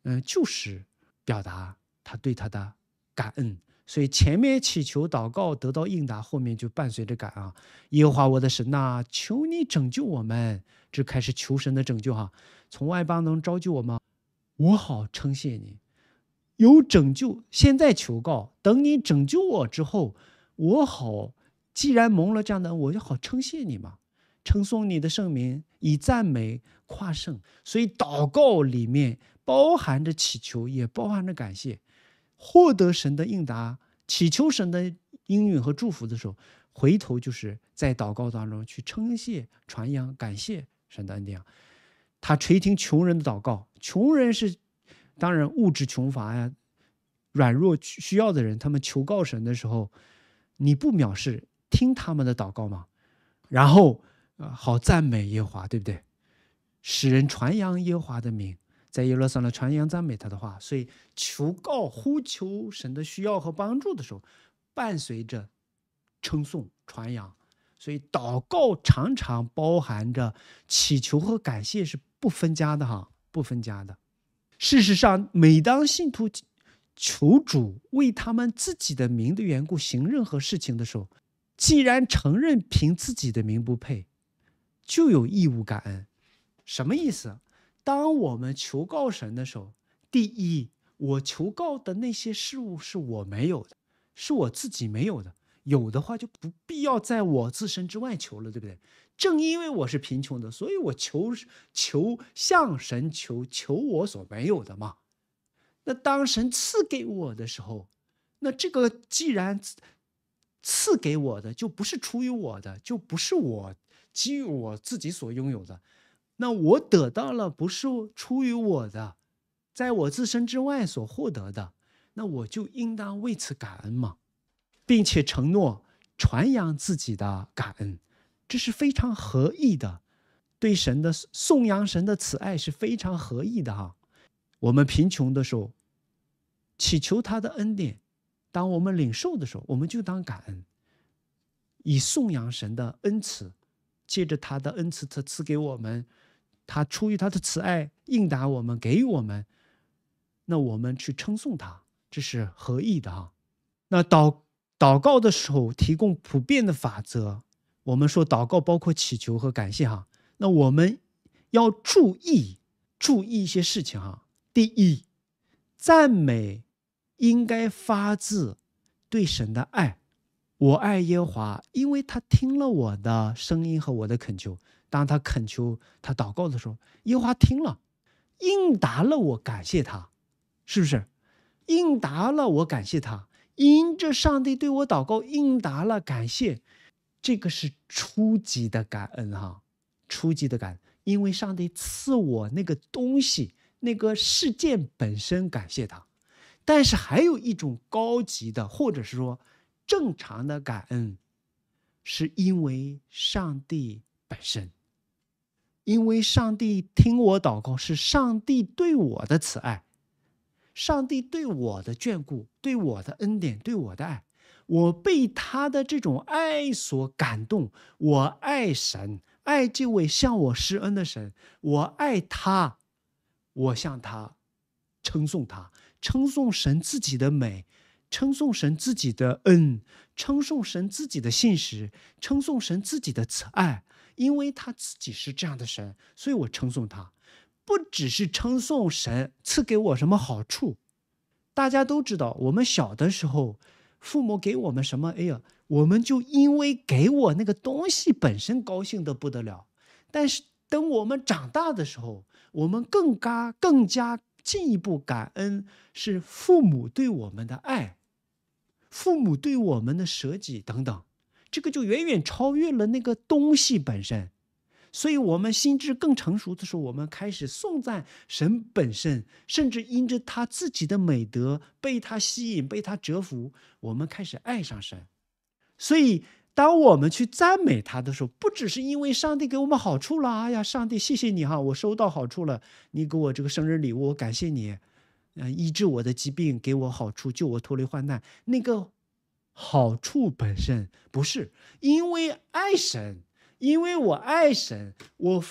嗯，就是表达他对他的感恩。所以前面祈求祷告得到应答，后面就伴随着感啊，耶和华我的神啊，求你拯救我们，这开始求神的拯救哈，从外邦能招救我吗？我好称谢你，有拯救，现在求告，等你拯救我之后，我好既然蒙了这样的恩，我就好称谢你嘛，称颂你的圣名，以赞美夸胜。所以祷告里面包含着祈求，也包含着感谢。获得神的应答，祈求神的应允和祝福的时候，回头就是在祷告当中去称谢、传扬、感谢神的恩典。他垂听穷人的祷告，穷人是当然物质穷乏呀、软弱需要的人。他们求告神的时候，你不藐视听他们的祷告吗？然后，呃，好赞美耶华，对不对？使人传扬耶华的名。在耶路撒冷传扬赞美他的话。所以，求告、呼求神的需要和帮助的时候，伴随着称颂、传扬。所以，祷告常常包含着祈求和感谢，是不分家的哈，不分家的。事实上，每当信徒求主为他们自己的名的缘故行任何事情的时候，既然承认凭自己的名不配，就有义务感恩。什么意思？当我们求告神的时候，第一，我求告的那些事物是我没有的，是我自己没有的。有的话就不必要在我自身之外求了，对不对？正因为我是贫穷的，所以我求求向神求求我所没有的嘛。那当神赐给我的时候，那这个既然赐给我的，就不是出于我的，就不是我给予我自己所拥有的。那我得到了不是出于我的，在我自身之外所获得的，那我就应当为此感恩嘛，并且承诺传扬自己的感恩，这是非常合意的，对神的颂扬，神的慈爱是非常合意的哈。我们贫穷的时候祈求他的恩典，当我们领受的时候，我们就当感恩，以颂扬神的恩赐，借着他的恩赐，他赐给我们。他出于他的慈爱应答我们给予我们，那我们去称颂他，这是何意的哈？那祷祷告的时候提供普遍的法则，我们说祷告包括祈求和感谢哈。那我们要注意注意一些事情哈。第一，赞美应该发自对神的爱，我爱耶和华，因为他听了我的声音和我的恳求。当他恳求他祷告的时候，耶华听了，应答了我，感谢他，是不是？应答了我，感谢他，因着上帝对我祷告应答了，感谢。这个是初级的感恩哈，初级的感，因为上帝赐我那个东西，那个事件本身感谢他。但是还有一种高级的，或者是说正常的感恩，是因为上帝本身。因为上帝听我祷告，是上帝对我的慈爱，上帝对我的眷顾，对我的恩典，对我的爱，我被他的这种爱所感动。我爱神，爱这位向我施恩的神，我爱他，我向他称颂他，称颂神自己的美，称颂神自己的恩，称颂神自己的信实，称颂神自己的慈爱。因为他自己是这样的神，所以我称颂他，不只是称颂神赐给我什么好处。大家都知道，我们小的时候，父母给我们什么，哎呀，我们就因为给我那个东西本身高兴的不得了。但是等我们长大的时候，我们更加更加进一步感恩是父母对我们的爱，父母对我们的舍己等等。这个就远远超越了那个东西本身，所以我们心智更成熟的时候，我们开始颂赞神本身，甚至因着他自己的美德被他吸引，被他折服，我们开始爱上神。所以，当我们去赞美他的时候，不只是因为上帝给我们好处了，哎呀，上帝谢谢你哈，我收到好处了，你给我这个生日礼物，我感谢你，嗯，医治我的疾病，给我好处，救我脱离患难，那个。好处本身不是因为爱神，因为我爱神，我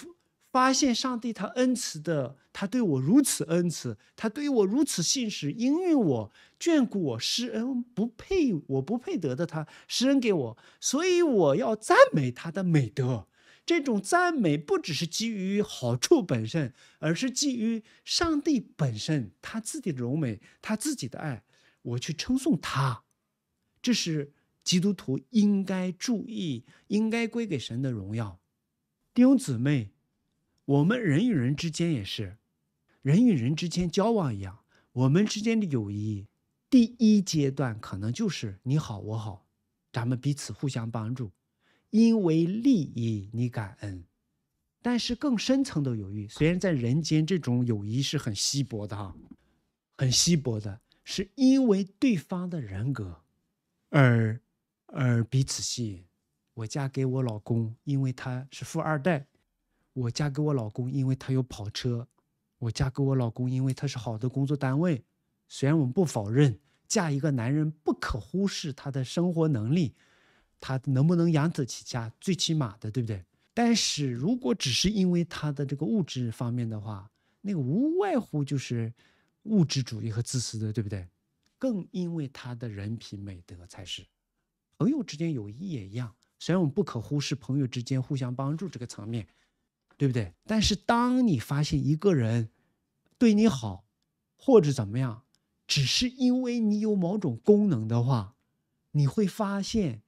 发现上帝他恩慈的，他对我如此恩慈，他对我如此信实，应允我，眷顾我，施恩不配，我不配得的他施恩给我，所以我要赞美他的美德。这种赞美不只是基于好处本身，而是基于上帝本身他自己的柔美，他自己的爱，我去称颂他。这是基督徒应该注意、应该归给神的荣耀，弟兄姊妹，我们人与人之间也是，人与人之间交往一样，我们之间的友谊，第一阶段可能就是你好我好，咱们彼此互相帮助，因为利益你感恩。但是更深层的友谊，虽然在人间这种友谊是很稀薄的哈，很稀薄的，是因为对方的人格。而而彼此吸引，我嫁给我老公，因为他是富二代；我嫁给我老公，因为他有跑车；我嫁给我老公，因为他是好的工作单位。虽然我们不否认，嫁一个男人不可忽视他的生活能力，他能不能养得起家，最起码的，对不对？但是如果只是因为他的这个物质方面的话，那个无外乎就是物质主义和自私的，对不对？更因为他的人品美德才是，朋友之间友谊也一样。虽然我们不可忽视朋友之间互相帮助这个层面，对不对？但是当你发现一个人对你好，或者怎么样，只是因为你有某种功能的话，你会发现，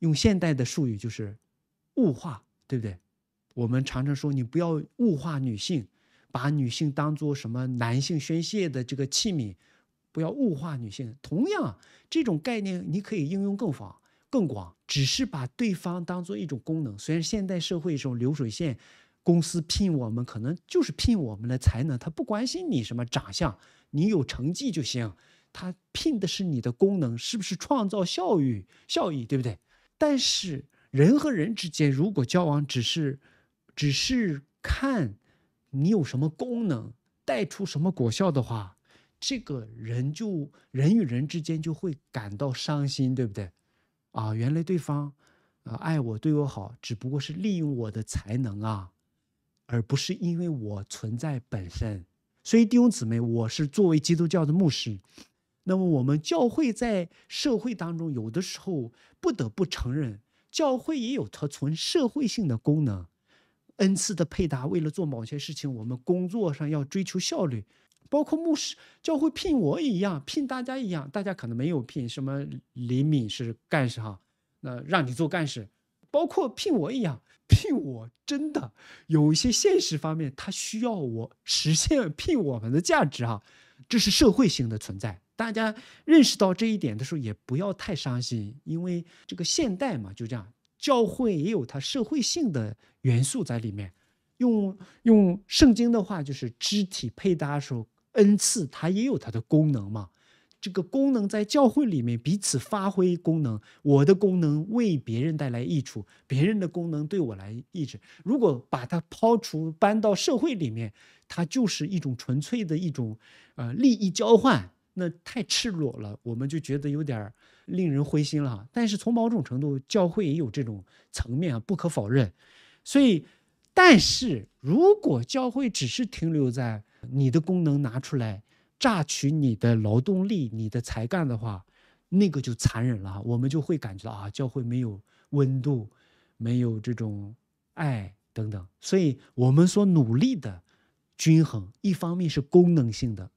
用现代的术语就是物化，对不对？我们常常说你不要物化女性，把女性当做什么男性宣泄的这个器皿。不要物化女性。同样，这种概念你可以应用更广、更广，只是把对方当做一种功能。虽然现代社会这种流水线公司聘我们，可能就是聘我们的才能，他不关心你什么长相，你有成绩就行。他聘的是你的功能，是不是创造效益？效益对不对？但是人和人之间如果交往只是只是看你有什么功能，带出什么果效的话。这个人就人与人之间就会感到伤心，对不对？啊，原来对方，啊，爱我对我好，只不过是利用我的才能啊，而不是因为我存在本身。所以弟兄姊妹，我是作为基督教的牧师，那么我们教会在社会当中，有的时候不得不承认，教会也有它存社会性的功能。恩赐的配搭，为了做某些事情，我们工作上要追求效率。包括牧师教会聘我一样，聘大家一样，大家可能没有聘什么李敏是干事哈，那让你做干事，包括聘我一样，聘我真的有一些现实方面，他需要我实现聘我们的价值哈，这是社会性的存在。大家认识到这一点的时候，也不要太伤心，因为这个现代嘛就这样，教会也有它社会性的元素在里面。用用圣经的话就是肢体配搭时候。恩赐它也有它的功能嘛，这个功能在教会里面彼此发挥功能，我的功能为别人带来益处，别人的功能对我来益处。如果把它抛除搬到社会里面，它就是一种纯粹的一种呃利益交换，那太赤裸了，我们就觉得有点令人灰心了。但是从某种程度，教会也有这种层面啊，不可否认，所以。但是如果教会只是停留在你的功能拿出来榨取你的劳动力、你的才干的话，那个就残忍了。我们就会感觉到啊，教会没有温度，没有这种爱等等。所以，我们所努力的均衡，一方面是功能性的，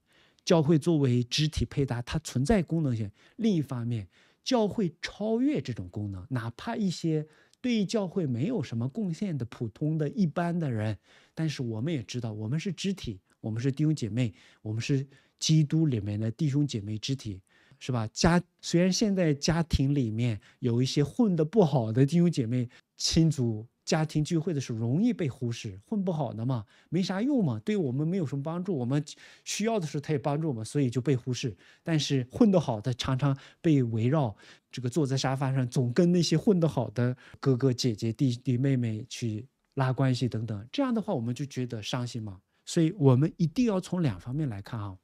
教会作为肢体配搭，它存在功能性；另一方面，教会超越这种功能，哪怕一些。对教会没有什么贡献的普通的一般的人，但是我们也知道，我们是肢体，我们是弟兄姐妹，我们是基督里面的弟兄姐妹肢体，是吧？家虽然现在家庭里面有一些混得不好的弟兄姐妹，亲族。家庭聚会的时候容易被忽视，混不好的嘛，没啥用嘛，对我们没有什么帮助。我们需要的时候他也帮助我们，所以就被忽视。但是混得好的常常被围绕，这个坐在沙发上总跟那些混得好的哥哥姐姐弟弟妹妹去拉关系等等。这样的话我们就觉得伤心嘛，所以我们一定要从两方面来看啊。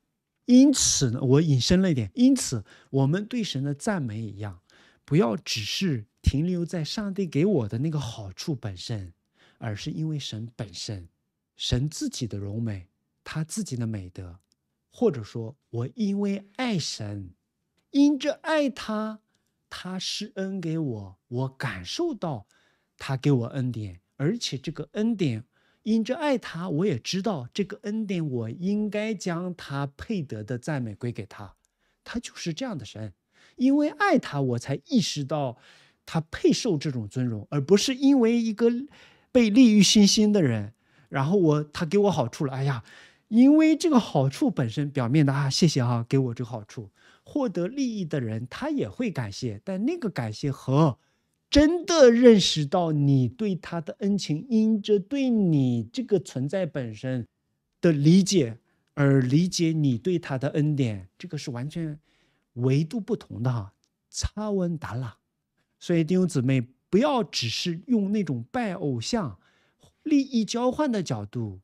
因此呢，我引申了一点，因此我们对神的赞美一样。不要只是停留在上帝给我的那个好处本身，而是因为神本身，神自己的荣美，他自己的美德，或者说我因为爱神，因着爱他，他施恩给我，我感受到他给我恩典，而且这个恩典，因着爱他，我也知道这个恩典，我应该将他配得的赞美归给他，他就是这样的神。因为爱他，我才意识到他配受这种尊荣，而不是因为一个被利欲熏心的人，然后我他给我好处了。哎呀，因为这个好处本身表面的啊，谢谢哈，给我这个好处，获得利益的人他也会感谢，但那个感谢和真的认识到你对他的恩情，因着对你这个存在本身的理解而理解你对他的恩典，这个是完全。维度不同的哈，差温达拉，所以弟兄姊妹不要只是用那种拜偶像、利益交换的角度，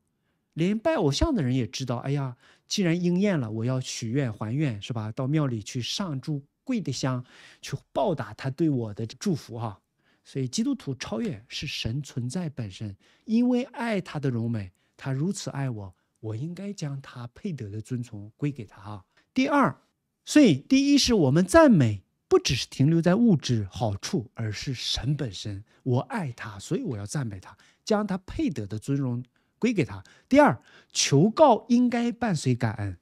连拜偶像的人也知道，哎呀，既然应验了，我要许愿还愿是吧？到庙里去上柱跪的香，去报答他对我的祝福哈。所以基督徒超越是神存在本身，因为爱他的荣美，他如此爱我，我应该将他配得的尊崇归给他哈。第二。所以，第一是我们赞美不只是停留在物质好处，而是神本身。我爱他，所以我要赞美他，将他配得的尊荣归给他。第二，求告应该伴随感恩。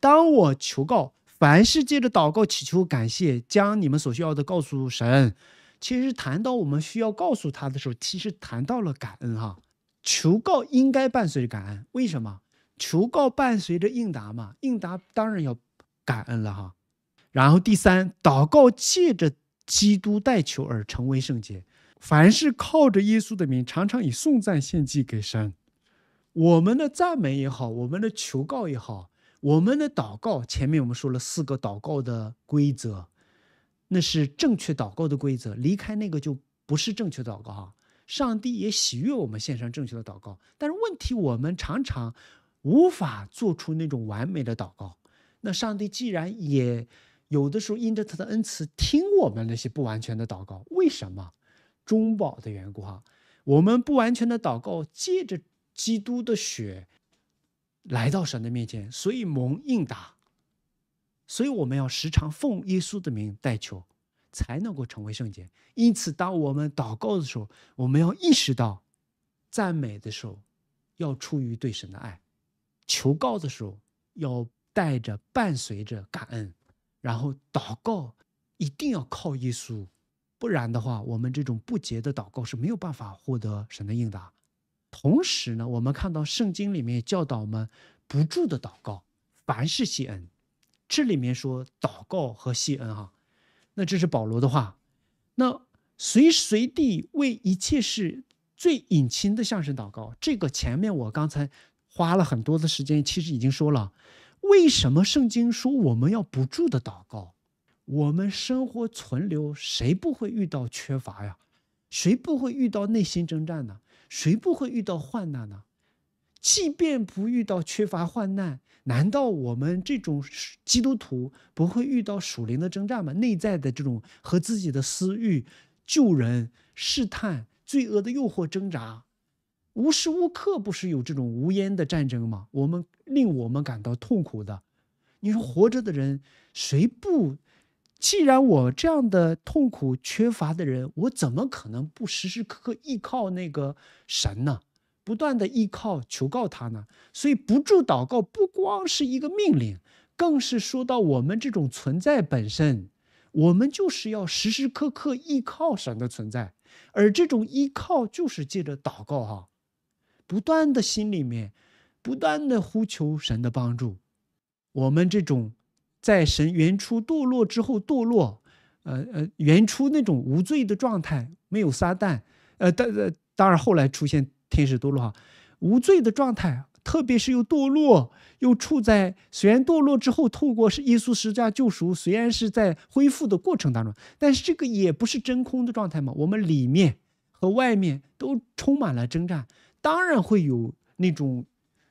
当我求告，凡是借着祷告祈求感谢，将你们所需要的告诉神。其实谈到我们需要告诉他的时候，其实谈到了感恩。哈，求告应该伴随着感恩。为什么？求告伴随着应答嘛？应答当然要。感恩了哈，然后第三，祷告借着基督代求而成为圣洁。凡是靠着耶稣的名，常常以颂赞献祭给神。我们的赞美也好，我们的求告也好，我们的祷告，前面我们说了四个祷告的规则，那是正确祷告的规则。离开那个就不是正确祷告哈。上帝也喜悦我们献上正确的祷告，但是问题我们常常无法做出那种完美的祷告。那上帝既然也有的时候因着他的恩慈听我们那些不完全的祷告，为什么中保的缘故哈？我们不完全的祷告借着基督的血来到神的面前，所以蒙应答。所以我们要时常奉耶稣的名代求，才能够成为圣洁。因此，当我们祷告的时候，我们要意识到赞美的时候要出于对神的爱，求告的时候要。带着伴随着感恩，然后祷告一定要靠耶稣，不然的话，我们这种不洁的祷告是没有办法获得神的应答。同时呢，我们看到圣经里面教导我们不住的祷告，凡事谢恩。这里面说祷告和谢恩，哈，那这是保罗的话。那随时随地为一切事最隐亲的向神祷告，这个前面我刚才花了很多的时间，其实已经说了。为什么圣经说我们要不住的祷告？我们生活存留，谁不会遇到缺乏呀？谁不会遇到内心征战呢？谁不会遇到患难呢？即便不遇到缺乏患难，难道我们这种基督徒不会遇到属灵的征战吗？内在的这种和自己的私欲、救人试探、罪恶的诱惑挣扎？无时无刻不是有这种无烟的战争吗？我们令我们感到痛苦的，你说活着的人谁不？既然我这样的痛苦缺乏的人，我怎么可能不时时刻刻依靠那个神呢？不断的依靠求告他呢？所以不住祷告，不光是一个命令，更是说到我们这种存在本身，我们就是要时时刻刻依靠神的存在，而这种依靠就是借着祷告哈。不断的心里面，不断的呼求神的帮助。我们这种在神原初堕落之后堕落，呃呃，原初那种无罪的状态，没有撒旦，呃，当当然后来出现天使堕落哈，无罪的状态，特别是又堕落，又处在虽然堕落之后，透过是耶稣十字架救赎，虽然是在恢复的过程当中，但是这个也不是真空的状态嘛。我们里面和外面都充满了征战。当然会有那种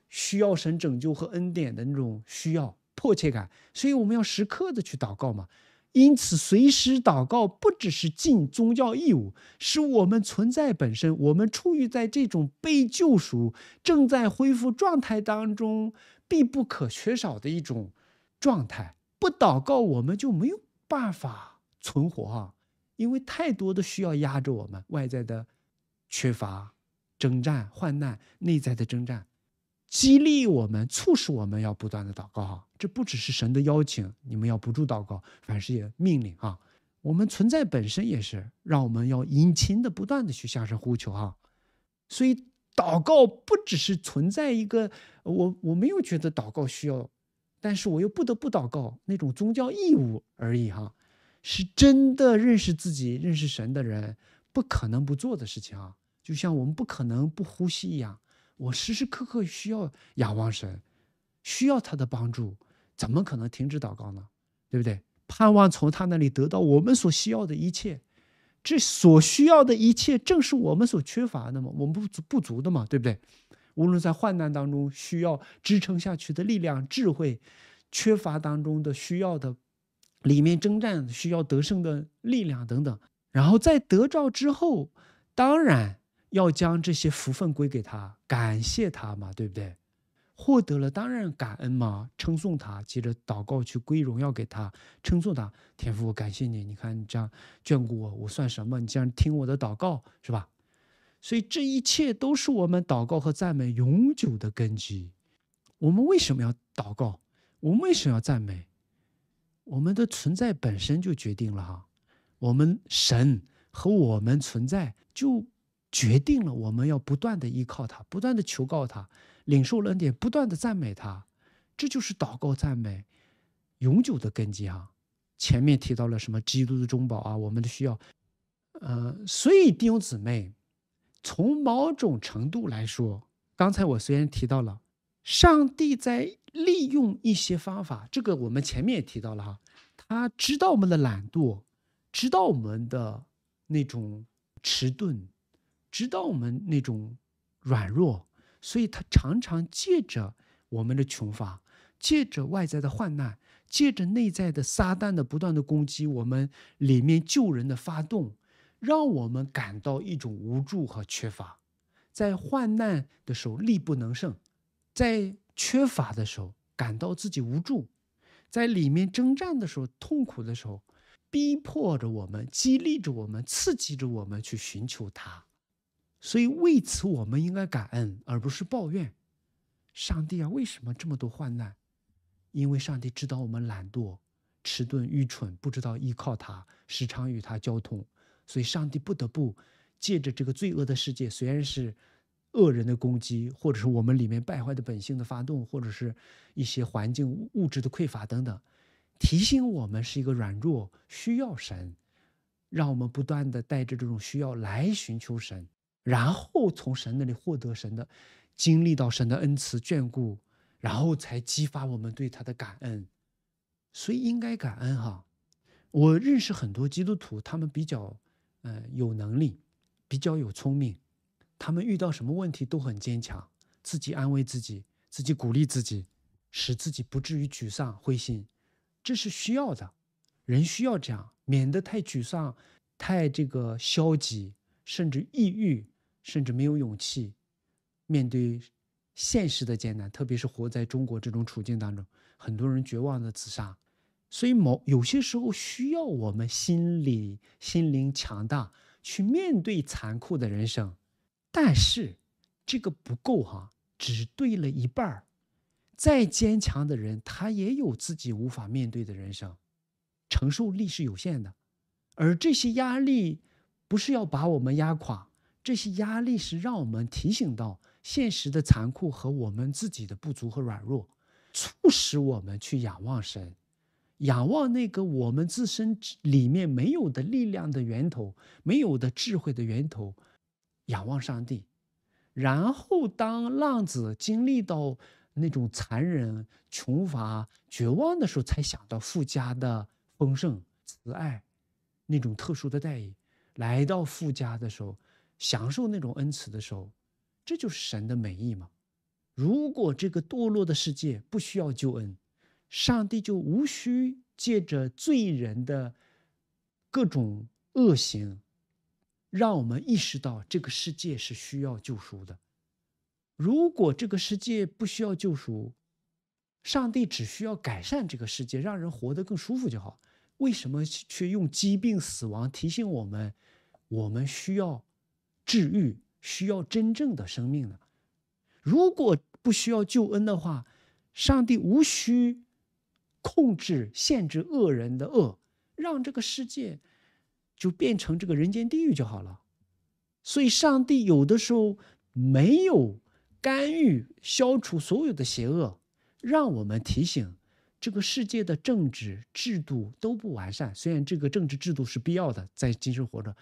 需要神拯救和恩典的那种需要迫切感，所以我们要时刻的去祷告嘛。因此，随时祷告不只是尽宗教义务，是我们存在本身。我们处于在这种被救赎、正在恢复状态当中，必不可缺少的一种状态。不祷告，我们就没有办法存活哈，因为太多的需要压着我们，外在的缺乏。征战患难内在的征战，激励我们，促使我们要不断的祷告哈。这不只是神的邀请，你们要不住祷告，凡事也命令啊。我们存在本身也是让我们要殷勤的不断的去向上呼求啊。所以祷告不只是存在一个我我没有觉得祷告需要，但是我又不得不祷告那种宗教义务而已哈。是真的认识自己认识神的人不可能不做的事情啊。就像我们不可能不呼吸一样，我时时刻刻需要仰望神，需要他的帮助，怎么可能停止祷告呢？对不对？盼望从他那里得到我们所需要的一切，这所需要的一切正是我们所缺乏的嘛，我们不足不足的嘛，对不对？无论在患难当中需要支撑下去的力量、智慧，缺乏当中的需要的，里面征战需要得胜的力量等等，然后在得着之后，当然。要将这些福分归给他，感谢他嘛，对不对？获得了当然感恩嘛，称颂他，接着祷告去归荣耀给他，称颂他，天父，我感谢你，你看你这样眷顾我，我算什么？你竟然听我的祷告，是吧？所以这一切都是我们祷告和赞美永久的根基。我们为什么要祷告？我们为什么要赞美？我们的存在本身就决定了哈，我们神和我们存在就。决定了，我们要不断的依靠他，不断的求告他，领受恩典，不断的赞美他，这就是祷告赞美永久的根基啊！前面提到了什么？基督的中保啊，我们的需要。呃，所以弟兄姊妹，从某种程度来说，刚才我虽然提到了上帝在利用一些方法，这个我们前面也提到了哈，他知道我们的懒惰，知道我们的那种迟钝。知道我们那种软弱，所以他常常借着我们的穷乏，借着外在的患难，借着内在的撒旦的不断的攻击，我们里面救人的发动，让我们感到一种无助和缺乏。在患难的时候力不能胜，在缺乏的时候感到自己无助，在里面征战的时候痛苦的时候，逼迫着我们，激励着我们，刺激着我们去寻求他。所以为此，我们应该感恩，而不是抱怨。上帝啊，为什么这么多患难？因为上帝知道我们懒惰、迟钝、愚蠢，不知道依靠他，时常与他交通。所以，上帝不得不借着这个罪恶的世界，虽然是恶人的攻击，或者是我们里面败坏的本性的发动，或者是一些环境物质的匮乏等等，提醒我们是一个软弱，需要神，让我们不断的带着这种需要来寻求神。然后从神那里获得神的，经历到神的恩慈眷顾，然后才激发我们对他的感恩。所以应该感恩哈。我认识很多基督徒，他们比较，呃，有能力，比较有聪明，他们遇到什么问题都很坚强，自己安慰自己，自己鼓励自己，使自己不至于沮丧灰心。这是需要的，人需要这样，免得太沮丧，太这个消极，甚至抑郁。甚至没有勇气面对现实的艰难，特别是活在中国这种处境当中，很多人绝望的自杀。所以，某有些时候需要我们心理心灵强大去面对残酷的人生。但是，这个不够哈，只对了一半儿。再坚强的人，他也有自己无法面对的人生，承受力是有限的。而这些压力，不是要把我们压垮。这些压力是让我们提醒到现实的残酷和我们自己的不足和软弱，促使我们去仰望神，仰望那个我们自身里面没有的力量的源头，没有的智慧的源头，仰望上帝。然后，当浪子经历到那种残忍、穷乏、绝望的时候，才想到富家的丰盛、慈爱，那种特殊的待遇。来到富家的时候。享受那种恩慈的时候，这就是神的美意吗？如果这个堕落的世界不需要救恩，上帝就无需借着罪人的各种恶行，让我们意识到这个世界是需要救赎的。如果这个世界不需要救赎，上帝只需要改善这个世界，让人活得更舒服就好。为什么却用疾病、死亡提醒我们，我们需要？治愈需要真正的生命呢？如果不需要救恩的话，上帝无需控制、限制恶人的恶，让这个世界就变成这个人间地狱就好了。所以，上帝有的时候没有干预、消除所有的邪恶，让我们提醒这个世界的政治制度都不完善。虽然这个政治制度是必要的，在今生活着。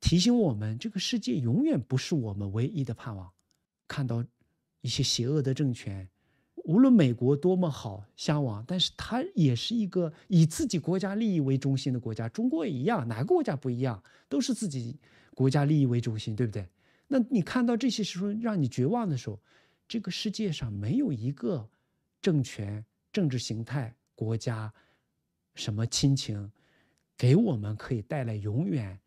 提醒我们，这个世界永远不是我们唯一的盼望。看到一些邪恶的政权，无论美国多么好向往，但是它也是一个以自己国家利益为中心的国家。中国也一样，哪个国家不一样？都是自己国家利益为中心，对不对？那你看到这些时候，让你绝望的时候，这个世界上没有一个政权、政治形态、国家、什么亲情，给我们可以带来永远。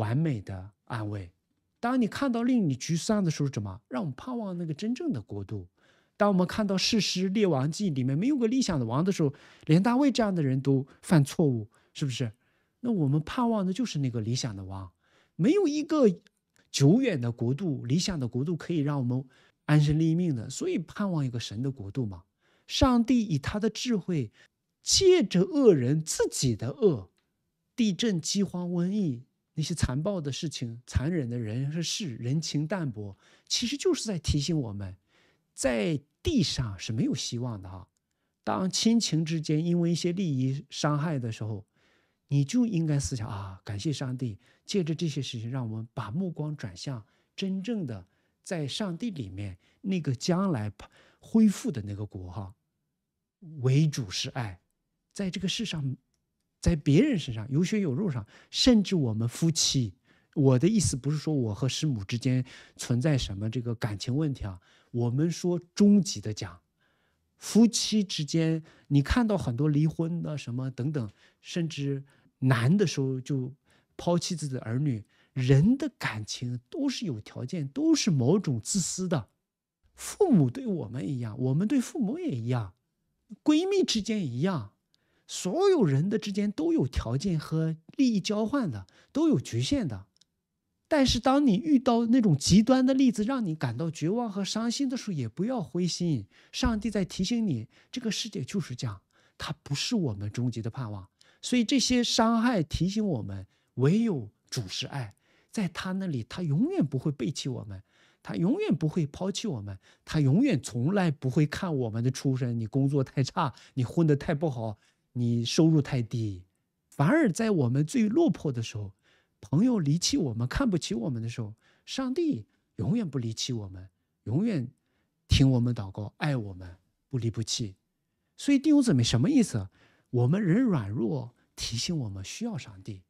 完美的安慰。当你看到令你沮丧的时候，怎么让我们盼望那个真正的国度？当我们看到《事师列王记》里面没有个理想的王的时候，连大卫这样的人都犯错误，是不是？那我们盼望的就是那个理想的王。没有一个久远的国度，理想的国度可以让我们安身立命的，所以盼望一个神的国度嘛。上帝以他的智慧，借着恶人自己的恶，地震、饥荒、瘟疫。一些残暴的事情、残忍的人和事，人情淡薄，其实就是在提醒我们，在地上是没有希望的啊。当亲情之间因为一些利益伤害的时候，你就应该思想啊，感谢上帝，借着这些事情，让我们把目光转向真正的在上帝里面那个将来恢复的那个国哈。为主是爱，在这个世上。在别人身上有血有肉上，甚至我们夫妻，我的意思不是说我和师母之间存在什么这个感情问题啊。我们说终极的讲，夫妻之间，你看到很多离婚的什么等等，甚至男的时候就抛弃自己的儿女，人的感情都是有条件，都是某种自私的。父母对我们一样，我们对父母也一样，闺蜜之间一样。所有人的之间都有条件和利益交换的，都有局限的。但是，当你遇到那种极端的例子，让你感到绝望和伤心的时候，也不要灰心。上帝在提醒你，这个世界就是这样，它不是我们终极的盼望。所以，这些伤害提醒我们，唯有主是爱，在他那里，他永远不会背弃我们，他永远不会抛弃我们，他永远从来不会看我们的出身。你工作太差，你混得太不好。你收入太低，反而在我们最落魄的时候，朋友离弃我们、看不起我们的时候，上帝永远不离弃我们，永远听我们祷告、爱我们、不离不弃。所以第五姊妹什么意思？我们人软弱，提醒我们需要上帝。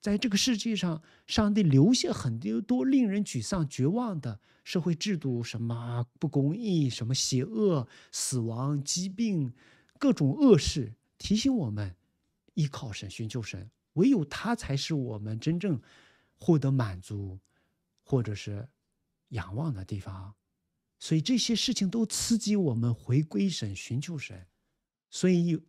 在这个世界上，上帝留下很多多令人沮丧、绝望的社会制度，什么不公义、什么邪恶、死亡、疾病，各种恶事。提醒我们，依靠神、寻求神，唯有他才是我们真正获得满足，或者是仰望的地方。所以这些事情都刺激我们回归神、寻求神。所以，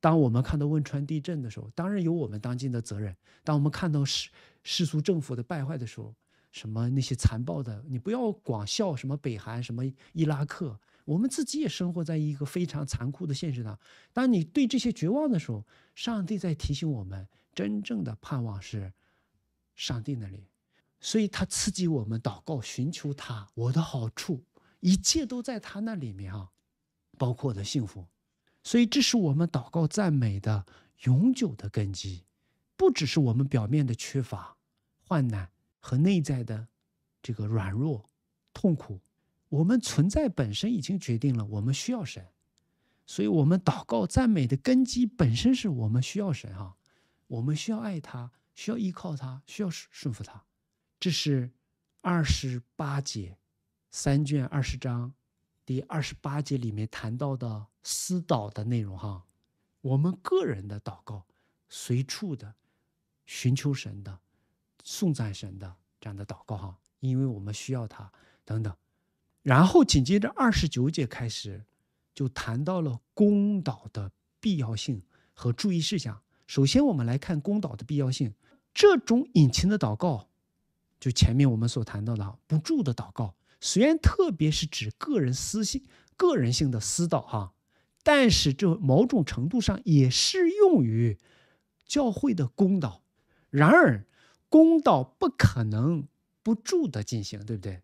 当我们看到汶川地震的时候，当然有我们当今的责任；当我们看到世世俗政府的败坏的时候，什么那些残暴的，你不要光笑什么北韩、什么伊拉克。我们自己也生活在一个非常残酷的现实中，当你对这些绝望的时候，上帝在提醒我们：真正的盼望是上帝那里。所以，他刺激我们祷告，寻求他。我的好处，一切都在他那里面啊，包括我的幸福。所以，这是我们祷告赞美的永久的根基，不只是我们表面的缺乏、患难和内在的这个软弱、痛苦。我们存在本身已经决定了我们需要神，所以我们祷告赞美的根基本身是我们需要神哈，我们需要爱他，需要依靠他，需要顺顺服他。这是二十八节，三卷二十章第二十八节里面谈到的思祷的内容哈，我们个人的祷告，随处的寻求神的，颂赞神的这样的祷告哈，因为我们需要他等等。然后紧接着二十九节开始，就谈到了公道的必要性和注意事项。首先，我们来看公道的必要性。这种隐情的祷告，就前面我们所谈到的不住的祷告，虽然特别是指个人私信、个人性的私道哈，但是这某种程度上也适用于教会的公道。然而，公道不可能不住的进行，对不对？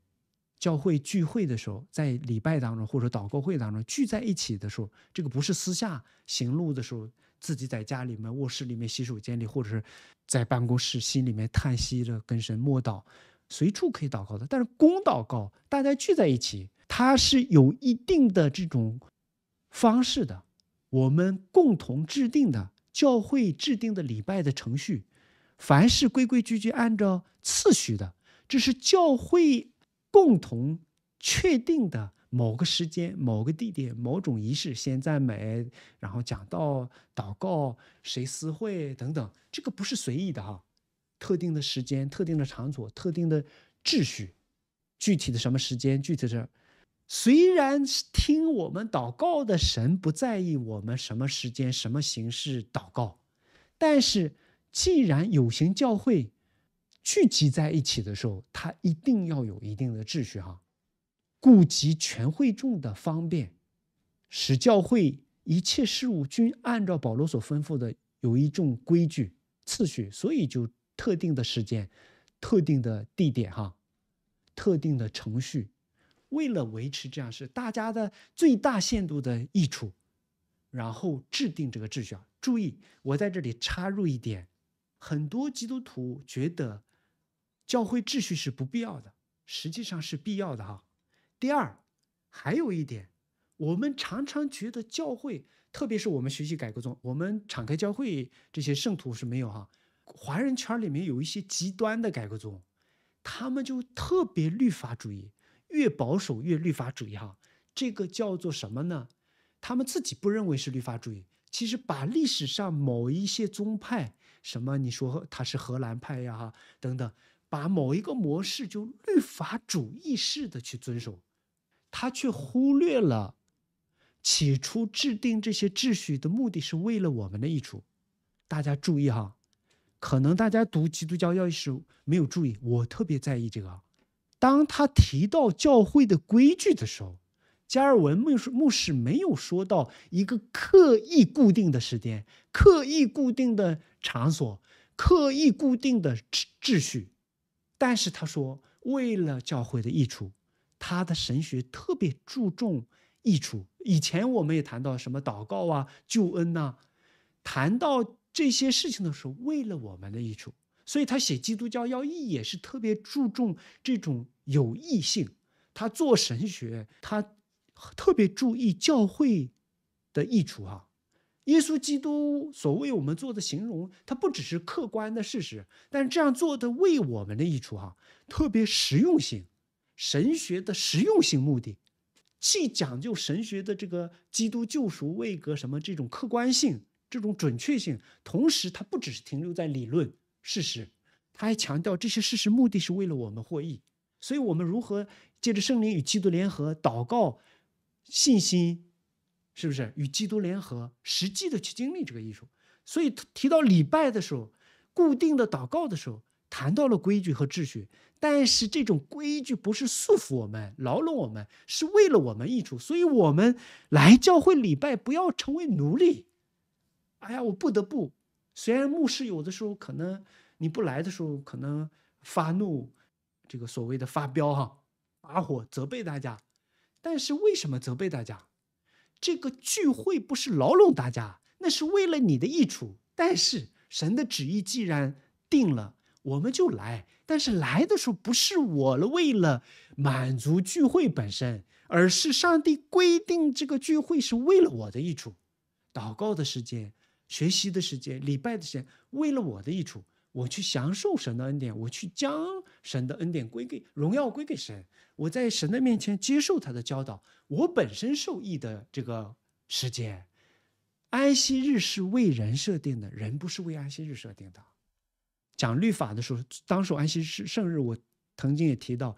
教会聚会的时候，在礼拜当中或者祷告会当中聚在一起的时候，这个不是私下行路的时候，自己在家里面、卧室里面、洗手间里，或者是在办公室心里面叹息着跟神默祷，随处可以祷告的。但是公祷告，大家聚在一起，它是有一定的这种方式的，我们共同制定的教会制定的礼拜的程序，凡是规规矩矩按照次序的，这是教会。共同确定的某个时间、某个地点、某种仪式，先赞美，然后讲到祷告、谁私会等等，这个不是随意的哈。特定的时间、特定的场所、特定的秩序，具体的什么时间、具体是。虽然听我们祷告的神不在意我们什么时间、什么形式祷告，但是既然有形教会。聚集在一起的时候，他一定要有一定的秩序哈，顾及全会众的方便，使教会一切事物均按照保罗所吩咐的有一种规矩次序，所以就特定的时间、特定的地点哈、特定的程序，为了维持这样是大家的最大限度的益处，然后制定这个秩序啊。注意，我在这里插入一点，很多基督徒觉得。教会秩序是不必要的，实际上是必要的哈。第二，还有一点，我们常常觉得教会，特别是我们学习改革宗，我们敞开教会这些圣徒是没有哈。华人圈里面有一些极端的改革宗，他们就特别律法主义，越保守越律法主义哈。这个叫做什么呢？他们自己不认为是律法主义，其实把历史上某一些宗派什么，你说他是荷兰派呀哈等等。把某一个模式就律法主义式的去遵守，他却忽略了起初制定这些秩序的目的是为了我们的益处。大家注意哈，可能大家读基督教要义时没有注意，我特别在意这个。当他提到教会的规矩的时候，加尔文牧师牧师没有说到一个刻意固定的时间、刻意固定的场所、刻意固定的秩秩序。但是他说，为了教会的益处，他的神学特别注重益处。以前我们也谈到什么祷告啊、救恩呐，谈到这些事情的时候，为了我们的益处，所以他写《基督教要义》也是特别注重这种有益性。他做神学，他特别注意教会的益处，哈。耶稣基督所为我们做的形容，它不只是客观的事实，但这样做的为我们的益处，哈，特别实用性，神学的实用性目的，既讲究神学的这个基督救赎为格什么这种客观性、这种准确性，同时它不只是停留在理论事实，它还强调这些事实目的是为了我们获益，所以我们如何借着圣灵与基督联合、祷告、信心。是不是与基督联合，实际的去经历这个艺术？所以提到礼拜的时候，固定的祷告的时候，谈到了规矩和秩序。但是这种规矩不是束缚我们、牢笼我们，是为了我们益处。所以我们来教会礼拜，不要成为奴隶。哎呀，我不得不，虽然牧师有的时候可能你不来的时候可能发怒，这个所谓的发飙哈、发火责备大家，但是为什么责备大家？这个聚会不是劳笼大家，那是为了你的益处。但是神的旨意既然定了，我们就来。但是来的时候不是我了，为了满足聚会本身，而是上帝规定这个聚会是为了我的益处，祷告的时间、学习的时间、礼拜的时间，为了我的益处。我去享受神的恩典，我去将神的恩典归给荣耀归给神。我在神的面前接受他的教导，我本身受益的这个时间，安息日是为人设定的，人不是为安息日设定的。讲律法的时候，当时安息日圣日，我曾经也提到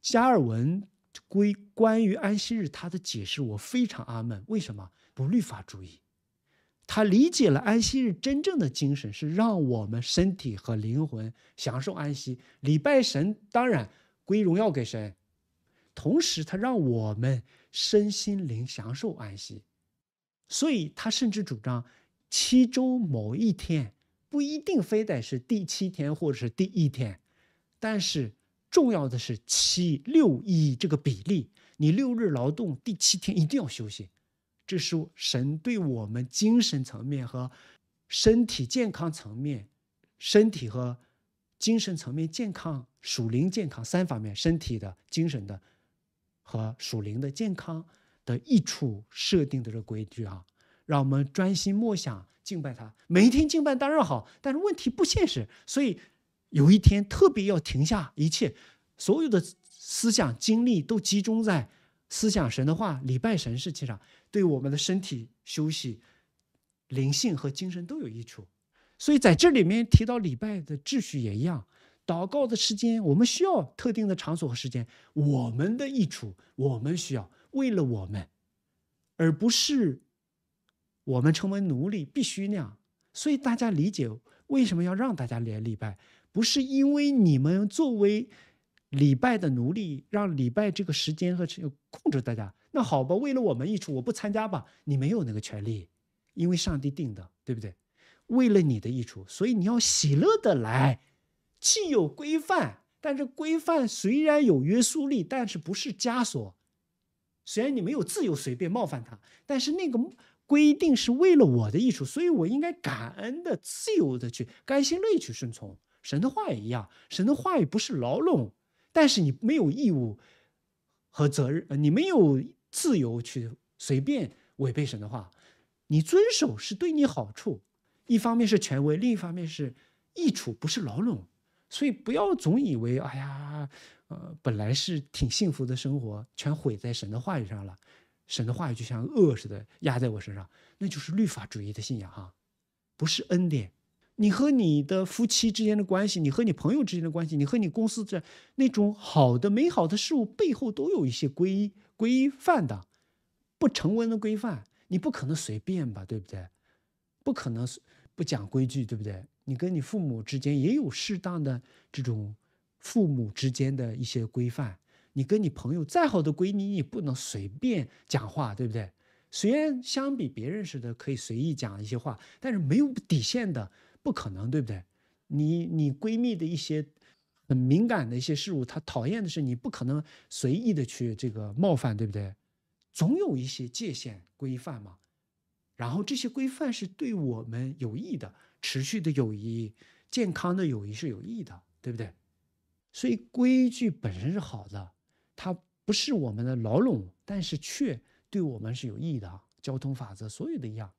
加尔文归关于安息日他的解释，我非常阿门。为什么不律法主义？他理解了安息日真正的精神是让我们身体和灵魂享受安息，礼拜神当然归荣耀给神，同时他让我们身心灵享受安息。所以他甚至主张七周某一天不一定非得是第七天或者是第一天，但是重要的是七六一这个比例，你六日劳动，第七天一定要休息。这是神对我们精神层面和身体健康层面、身体和精神层面健康、属灵健康三方面身体的、精神的和属灵的健康的益处设定的这规矩啊，让我们专心默想、敬拜他。每一天敬拜当然好，但是问题不现实，所以有一天特别要停下一切，所有的思想精力都集中在。思想神的话，礼拜神，是其上对我们的身体、休息、灵性和精神都有益处。所以在这里面提到礼拜的秩序也一样，祷告的时间，我们需要特定的场所和时间。我们的益处，我们需要为了我们，而不是我们成为奴隶必须那样。所以大家理解为什么要让大家连礼拜，不是因为你们作为。礼拜的奴隶，让礼拜这个时间和控制大家。那好吧，为了我们益处，我不参加吧。你没有那个权利，因为上帝定的，对不对？为了你的益处，所以你要喜乐的来。既有规范，但是规范虽然有约束力，但是不是枷锁。虽然你没有自由随便冒犯他，但是那个规定是为了我的益处，所以我应该感恩的、自由的去甘心乐意去顺从。神的话也一样，神的话语不是牢笼。但是你没有义务和责任，呃，你没有自由去随便违背神的话。你遵守是对你好处，一方面是权威，另一方面是益处，不是牢笼。所以不要总以为，哎呀，呃，本来是挺幸福的生活，全毁在神的话语上了。神的话语就像恶似的压在我身上，那就是律法主义的信仰哈，不是恩典。你和你的夫妻之间的关系，你和你朋友之间的关系，你和你公司这那种好的、美好的事物背后，都有一些规规范的、不成文的规范。你不可能随便吧，对不对？不可能不讲规矩，对不对？你跟你父母之间也有适当的这种父母之间的一些规范。你跟你朋友再好的闺蜜，也不能随便讲话，对不对？虽然相比别人似的可以随意讲一些话，但是没有底线的。不可能，对不对？你你闺蜜的一些很敏感的一些事物，她讨厌的是你不可能随意的去这个冒犯，对不对？总有一些界限规范嘛。然后这些规范是对我们有益的，持续的友谊、健康的友谊是有益的，对不对？所以规矩本身是好的，它不是我们的牢笼，但是却对我们是有益的。交通法则，所有的一样。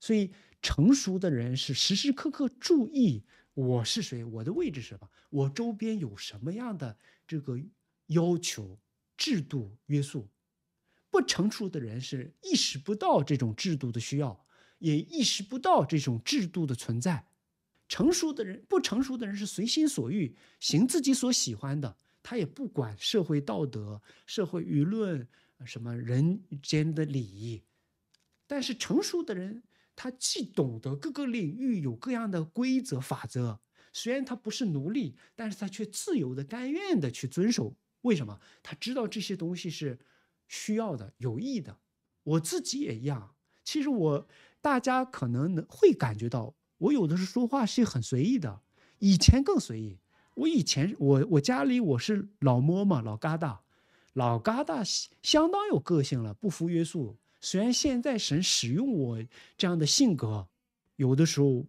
所以，成熟的人是时时刻刻注意我是谁，我的位置是什么，我周边有什么样的这个要求、制度约束。不成熟的人是意识不到这种制度的需要，也意识不到这种制度的存在。成熟的人，不成熟的人是随心所欲，行自己所喜欢的，他也不管社会道德、社会舆论、什么人间的礼仪。但是成熟的人。他既懂得各个领域有各样的规则法则，虽然他不是奴隶，但是他却自由的、甘愿的去遵守。为什么？他知道这些东西是需要的、有益的。我自己也一样。其实我，大家可能能会感觉到，我有的是说话是很随意的，以前更随意。我以前，我我家里我是老摸嘛，老疙瘩，老疙瘩相当有个性了，不服约束。虽然现在神使用我这样的性格，有的时候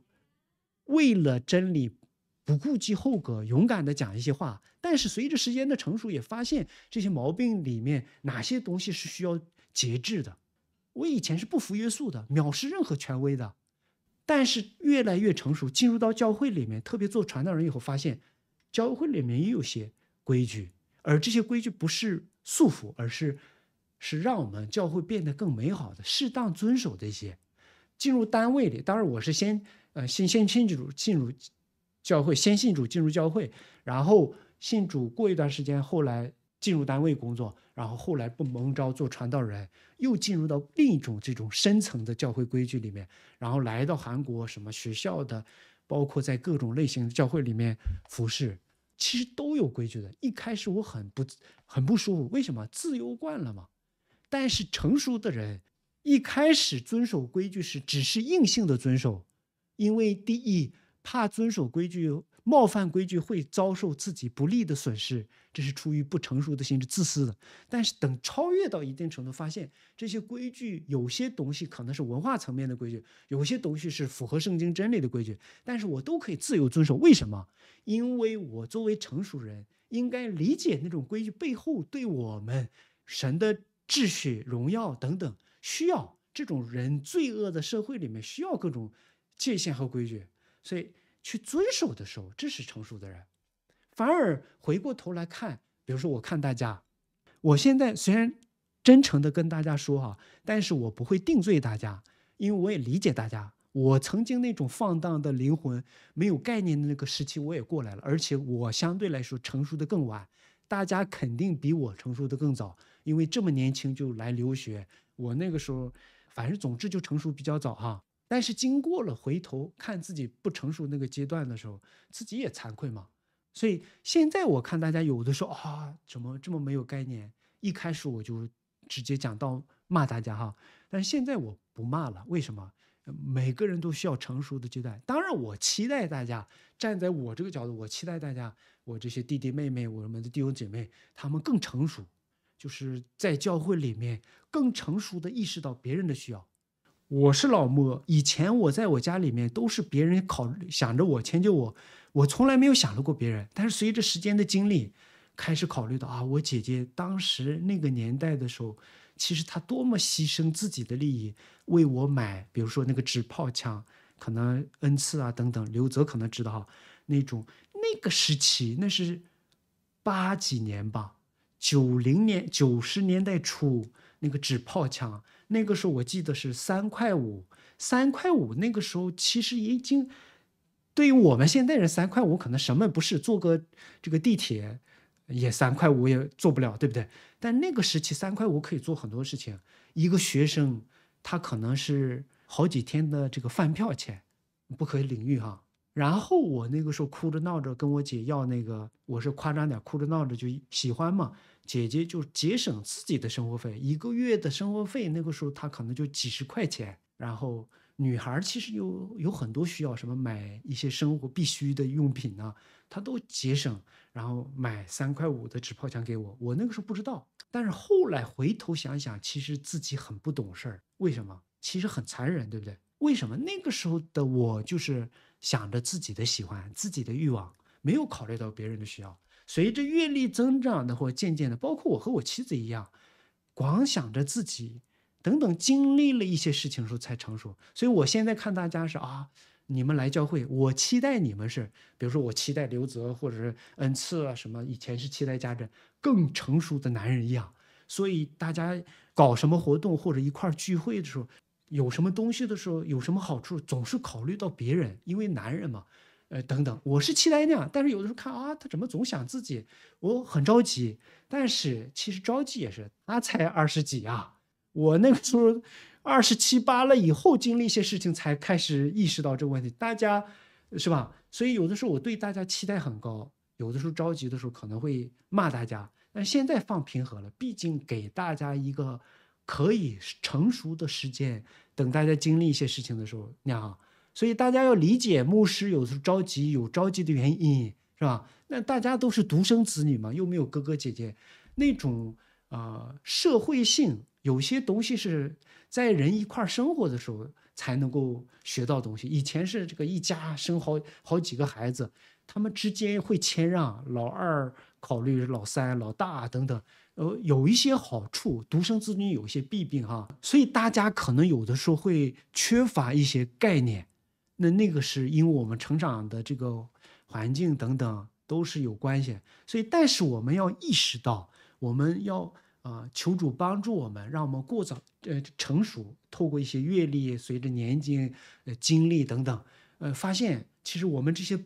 为了真理不顾及后果，勇敢的讲一些话，但是随着时间的成熟，也发现这些毛病里面哪些东西是需要节制的。我以前是不服约束的，藐视任何权威的，但是越来越成熟，进入到教会里面，特别做传道人以后，发现教会里面也有些规矩，而这些规矩不是束缚，而是。是让我们教会变得更美好的。适当遵守这些，进入单位里，当然我是先呃先先信主，进入教会，先信主进入教会，然后信主过一段时间，后来进入单位工作，然后后来不蒙招做传道人，又进入到另一种这种深层的教会规矩里面，然后来到韩国什么学校的，包括在各种类型的教会里面服侍，其实都有规矩的。一开始我很不很不舒服，为什么自由惯了嘛？但是成熟的人一开始遵守规矩时，只是硬性的遵守，因为第一怕遵守规矩冒犯规矩会遭受自己不利的损失，这是出于不成熟的心智、自私的。但是等超越到一定程度，发现这些规矩有些东西可能是文化层面的规矩，有些东西是符合圣经真理的规矩，但是我都可以自由遵守。为什么？因为我作为成熟人应该理解那种规矩背后对我们神的。秩序、荣耀等等，需要这种人罪恶的社会里面需要各种界限和规矩，所以去遵守的时候，这是成熟的人。反而回过头来看，比如说我看大家，我现在虽然真诚的跟大家说哈，但是我不会定罪大家，因为我也理解大家。我曾经那种放荡的灵魂、没有概念的那个时期，我也过来了，而且我相对来说成熟的更晚，大家肯定比我成熟的更早。因为这么年轻就来留学，我那个时候反正总之就成熟比较早哈。但是经过了回头看自己不成熟那个阶段的时候，自己也惭愧嘛。所以现在我看大家有的说啊，怎么这么没有概念？一开始我就直接讲到骂大家哈，但现在我不骂了。为什么？每个人都需要成熟的阶段。当然，我期待大家站在我这个角度，我期待大家，我这些弟弟妹妹，我们的弟兄姐妹，他们更成熟。就是在教会里面更成熟的意识到别人的需要。我是老莫，以前我在我家里面都是别人考想着我迁就我，我从来没有想到过别人。但是随着时间的经历，开始考虑到啊，我姐姐当时那个年代的时候，其实她多么牺牲自己的利益为我买，比如说那个纸炮枪，可能恩赐啊等等。刘泽可能知道哈，那种那个时期那是八几年吧。九零年九十年代初，那个纸炮枪，那个时候我记得是三块五，三块五。那个时候其实已经，对于我们现代人，三块五可能什么不是，坐个这个地铁也三块五也坐不了，对不对？但那个时期三块五可以做很多事情。一个学生他可能是好几天的这个饭票钱，不可以领域哈。然后我那个时候哭着闹着跟我姐要那个，我是夸张点，哭着闹着就喜欢嘛。姐姐就节省自己的生活费，一个月的生活费那个时候她可能就几十块钱。然后女孩其实有有很多需要什么买一些生活必需的用品呢，她都节省，然后买三块五的纸炮枪给我。我那个时候不知道，但是后来回头想想，其实自己很不懂事儿，为什么？其实很残忍，对不对？为什么那个时候的我就是？想着自己的喜欢、自己的欲望，没有考虑到别人的需要。随着阅历增长的，或渐渐的，包括我和我妻子一样，光想着自己等等。经历了一些事情时候才成熟。所以我现在看大家是啊，你们来教会，我期待你们是，比如说我期待刘泽或者是恩赐啊什么。以前是期待家珍更成熟的男人一样。所以大家搞什么活动或者一块聚会的时候。有什么东西的时候有什么好处，总是考虑到别人，因为男人嘛，呃等等。我是期待那样，但是有的时候看啊，他怎么总想自己，我很着急。但是其实着急也是，他才二十几啊，我那个时候二十七八了，以后经历一些事情才开始意识到这个问题，大家是吧？所以有的时候我对大家期待很高，有的时候着急的时候可能会骂大家，但现在放平和了，毕竟给大家一个。可以成熟的时间，等大家经历一些事情的时候，你看，所以大家要理解，牧师有时候着急有着急的原因，是吧？那大家都是独生子女嘛，又没有哥哥姐姐，那种啊社会性，有些东西是在人一块生活的时候才能够学到东西。以前是这个一家生好好几个孩子，他们之间会谦让，老二考虑老三、老大等等。呃，有一些好处，独生子女有一些弊病哈，所以大家可能有的时候会缺乏一些概念，那那个是因为我们成长的这个环境等等都是有关系，所以但是我们要意识到，我们要啊求主帮助我们，让我们过早呃成熟，透过一些阅历，随着年纪呃经历等等，呃发现其实我们这些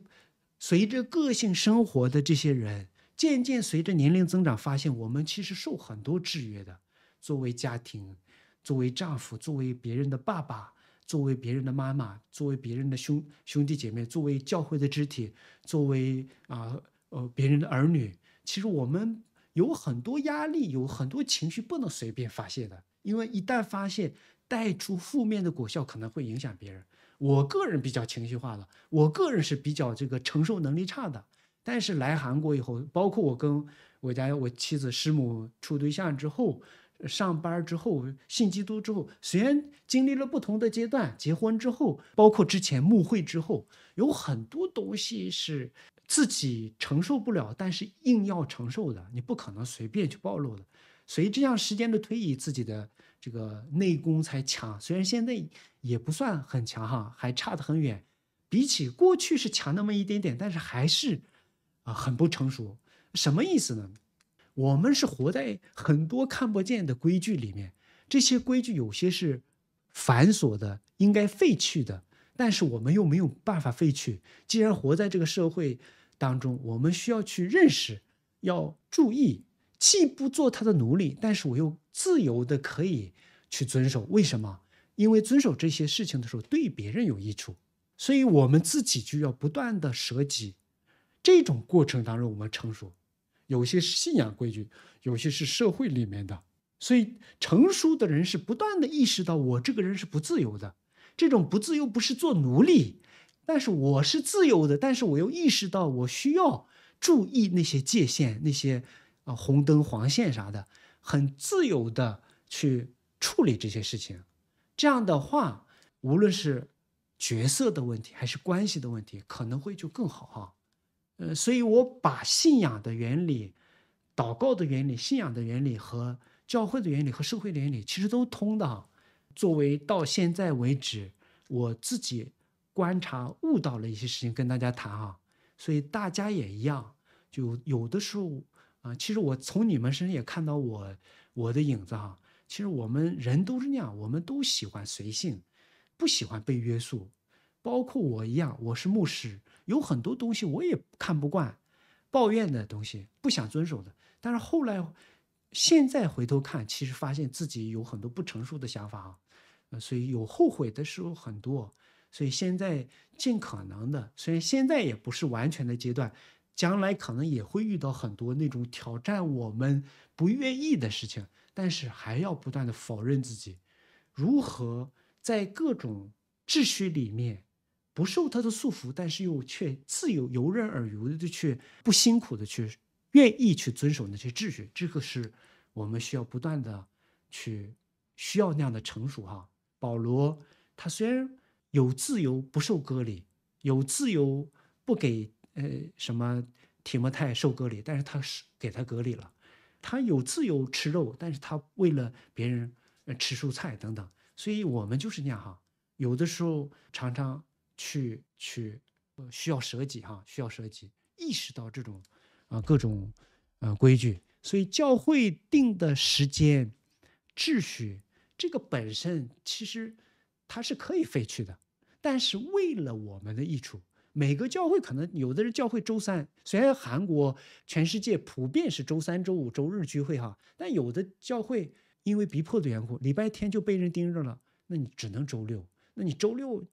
随着个性生活的这些人。渐渐随着年龄增长，发现我们其实受很多制约的。作为家庭，作为丈夫，作为别人的爸爸，作为别人的妈妈，作为别人的兄兄弟姐妹，作为教会的肢体，作为啊呃别人的儿女，其实我们有很多压力，有很多情绪不能随便发泄的，因为一旦发泄，带出负面的果效，可能会影响别人。我个人比较情绪化的，我个人是比较这个承受能力差的。但是来韩国以后，包括我跟我家我妻子师母处对象之后，上班之后信基督之后，虽然经历了不同的阶段，结婚之后，包括之前慕会之后，有很多东西是自己承受不了，但是硬要承受的，你不可能随便去暴露的。所以这样时间的推移，自己的这个内功才强。虽然现在也不算很强哈，还差得很远，比起过去是强那么一点点，但是还是。啊，很不成熟，什么意思呢？我们是活在很多看不见的规矩里面，这些规矩有些是繁琐的，应该废去的，但是我们又没有办法废去。既然活在这个社会当中，我们需要去认识，要注意，既不做他的奴隶，但是我又自由的可以去遵守。为什么？因为遵守这些事情的时候，对别人有益处，所以我们自己就要不断的舍己。这种过程当中，我们成熟，有些是信仰规矩，有些是社会里面的。所以成熟的人是不断的意识到，我这个人是不自由的。这种不自由不是做奴隶，但是我是自由的。但是我又意识到，我需要注意那些界限，那些啊红灯黄线啥的，很自由的去处理这些事情。这样的话，无论是角色的问题还是关系的问题，可能会就更好哈。呃，所以我把信仰的原理、祷告的原理、信仰的原理和教会的原理和社会的原理，其实都通的。作为到现在为止，我自己观察悟到了一些事情，跟大家谈哈。所以大家也一样，就有的时候啊，其实我从你们身上也看到我我的影子哈。其实我们人都是那样，我们都喜欢随性，不喜欢被约束。包括我一样，我是牧师。有很多东西我也看不惯，抱怨的东西不想遵守的。但是后来，现在回头看，其实发现自己有很多不成熟的想法啊，呃，所以有后悔的时候很多。所以现在尽可能的，虽然现在也不是完全的阶段，将来可能也会遇到很多那种挑战我们不愿意的事情，但是还要不断的否认自己，如何在各种秩序里面。不受他的束缚，但是又却自由游刃而游的去，不辛苦的去，愿意去遵守那些秩序。这个是我们需要不断的去需要那样的成熟哈。保罗他虽然有自由不受隔离，有自由不给呃什么提摩太受隔离，但是他是给他隔离了。他有自由吃肉，但是他为了别人吃蔬菜等等。所以我们就是那样哈，有的时候常常。去去，呃，需要舍己哈，需要舍己，意识到这种啊各种啊规矩，所以教会定的时间秩序，这个本身其实它是可以废去的，但是为了我们的益处，每个教会可能有的人教会周三，虽然韩国全世界普遍是周三、周五、周日聚会哈，但有的教会因为逼迫的缘故，礼拜天就被人盯着了，那你只能周六，那你周六。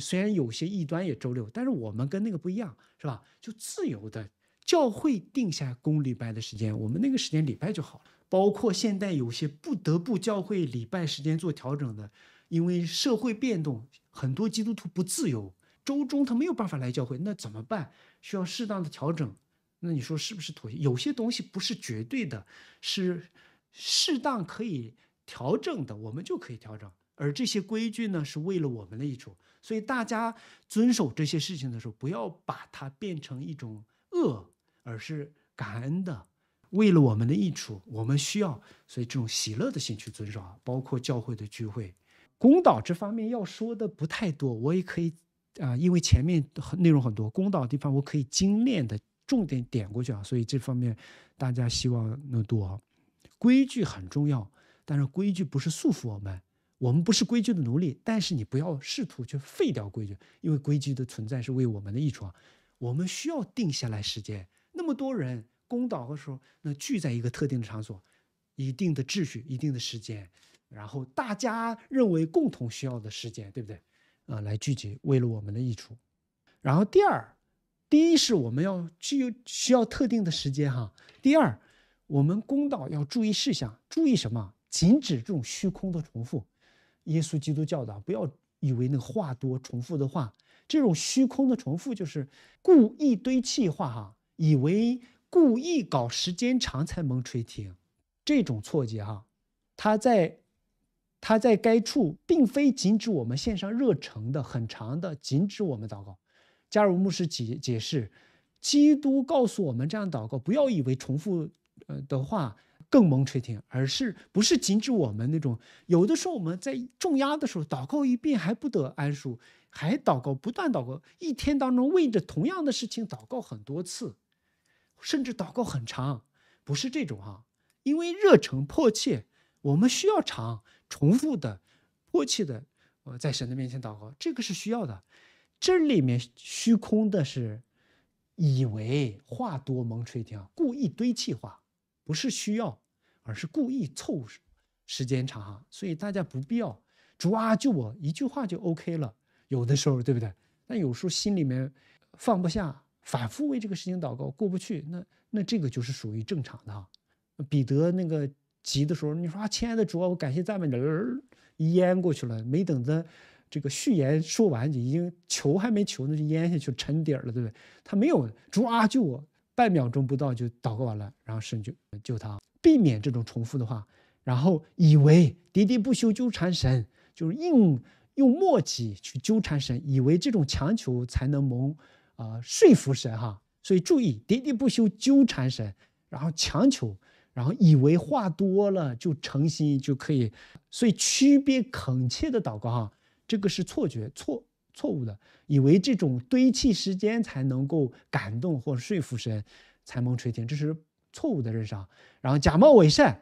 虽然有些异端也周六，但是我们跟那个不一样，是吧？就自由的教会定下公礼拜的时间，我们那个时间礼拜就好了。包括现在有些不得不教会礼拜时间做调整的，因为社会变动，很多基督徒不自由，周中他没有办法来教会，那怎么办？需要适当的调整。那你说是不是妥协？有些东西不是绝对的，是适当可以调整的，我们就可以调整。而这些规矩呢，是为了我们的益处，所以大家遵守这些事情的时候，不要把它变成一种恶，而是感恩的，为了我们的益处，我们需要，所以这种喜乐的心去遵守啊。包括教会的聚会，公道这方面要说的不太多，我也可以啊，因为前面内容很多，公道地方我可以精炼的重点点过去啊。所以这方面大家希望能多，规矩很重要，但是规矩不是束缚我们。我们不是规矩的奴隶，但是你不要试图去废掉规矩，因为规矩的存在是为我们的益处。啊。我们需要定下来时间，那么多人公道的时候，那聚在一个特定的场所，一定的秩序，一定的时间，然后大家认为共同需要的时间，对不对？啊，来聚集，为了我们的益处。然后第二，第一是我们要具有需要特定的时间哈。第二，我们公道要注意事项，注意什么？禁止这种虚空的重复。耶稣基督教导，不要以为那话多重复的话，这种虚空的重复就是故意堆砌话哈，以为故意搞时间长才蒙垂听，这种错觉哈，他在他在该处并非仅指我们线上热诚的很长的仅指我们祷告。加入牧师解解释，基督告诉我们这样祷告，不要以为重复呃的话。更蒙垂听，而是不是仅指我们那种有的时候我们在重压的时候祷告一遍还不得安舒，还祷告不断祷告，一天当中为着同样的事情祷告很多次，甚至祷告很长，不是这种哈，因为热诚迫切，我们需要长重复的迫切的，我在神的面前祷告，这个是需要的。这里面虚空的是以为话多蒙垂听，故意堆砌话。不是需要，而是故意凑时间长，所以大家不必要。主啊，救我一句话就 OK 了，有的时候对不对？但有时候心里面放不下，反复为这个事情祷告，过不去，那那这个就是属于正常的哈。彼得那个急的时候，你说啊，亲爱的主啊，我感谢赞美你，淹过去了，没等着这个序言说完，已经求还没求，那就淹下去沉底儿了，对不对？他没有，主啊，救我。半秒钟不到就祷告完了，然后神就救他，避免这种重复的话。然后以为喋喋不休纠缠神，就是硬用墨迹去纠缠神，以为这种强求才能蒙，呃说服神哈。所以注意喋喋不休纠缠神，然后强求，然后以为话多了就诚心就可以，所以区别恳切的祷告哈，这个是错觉错。错误的，以为这种堆砌时间才能够感动或说服神，才蒙垂听，这是错误的认识啊。然后假冒伪善，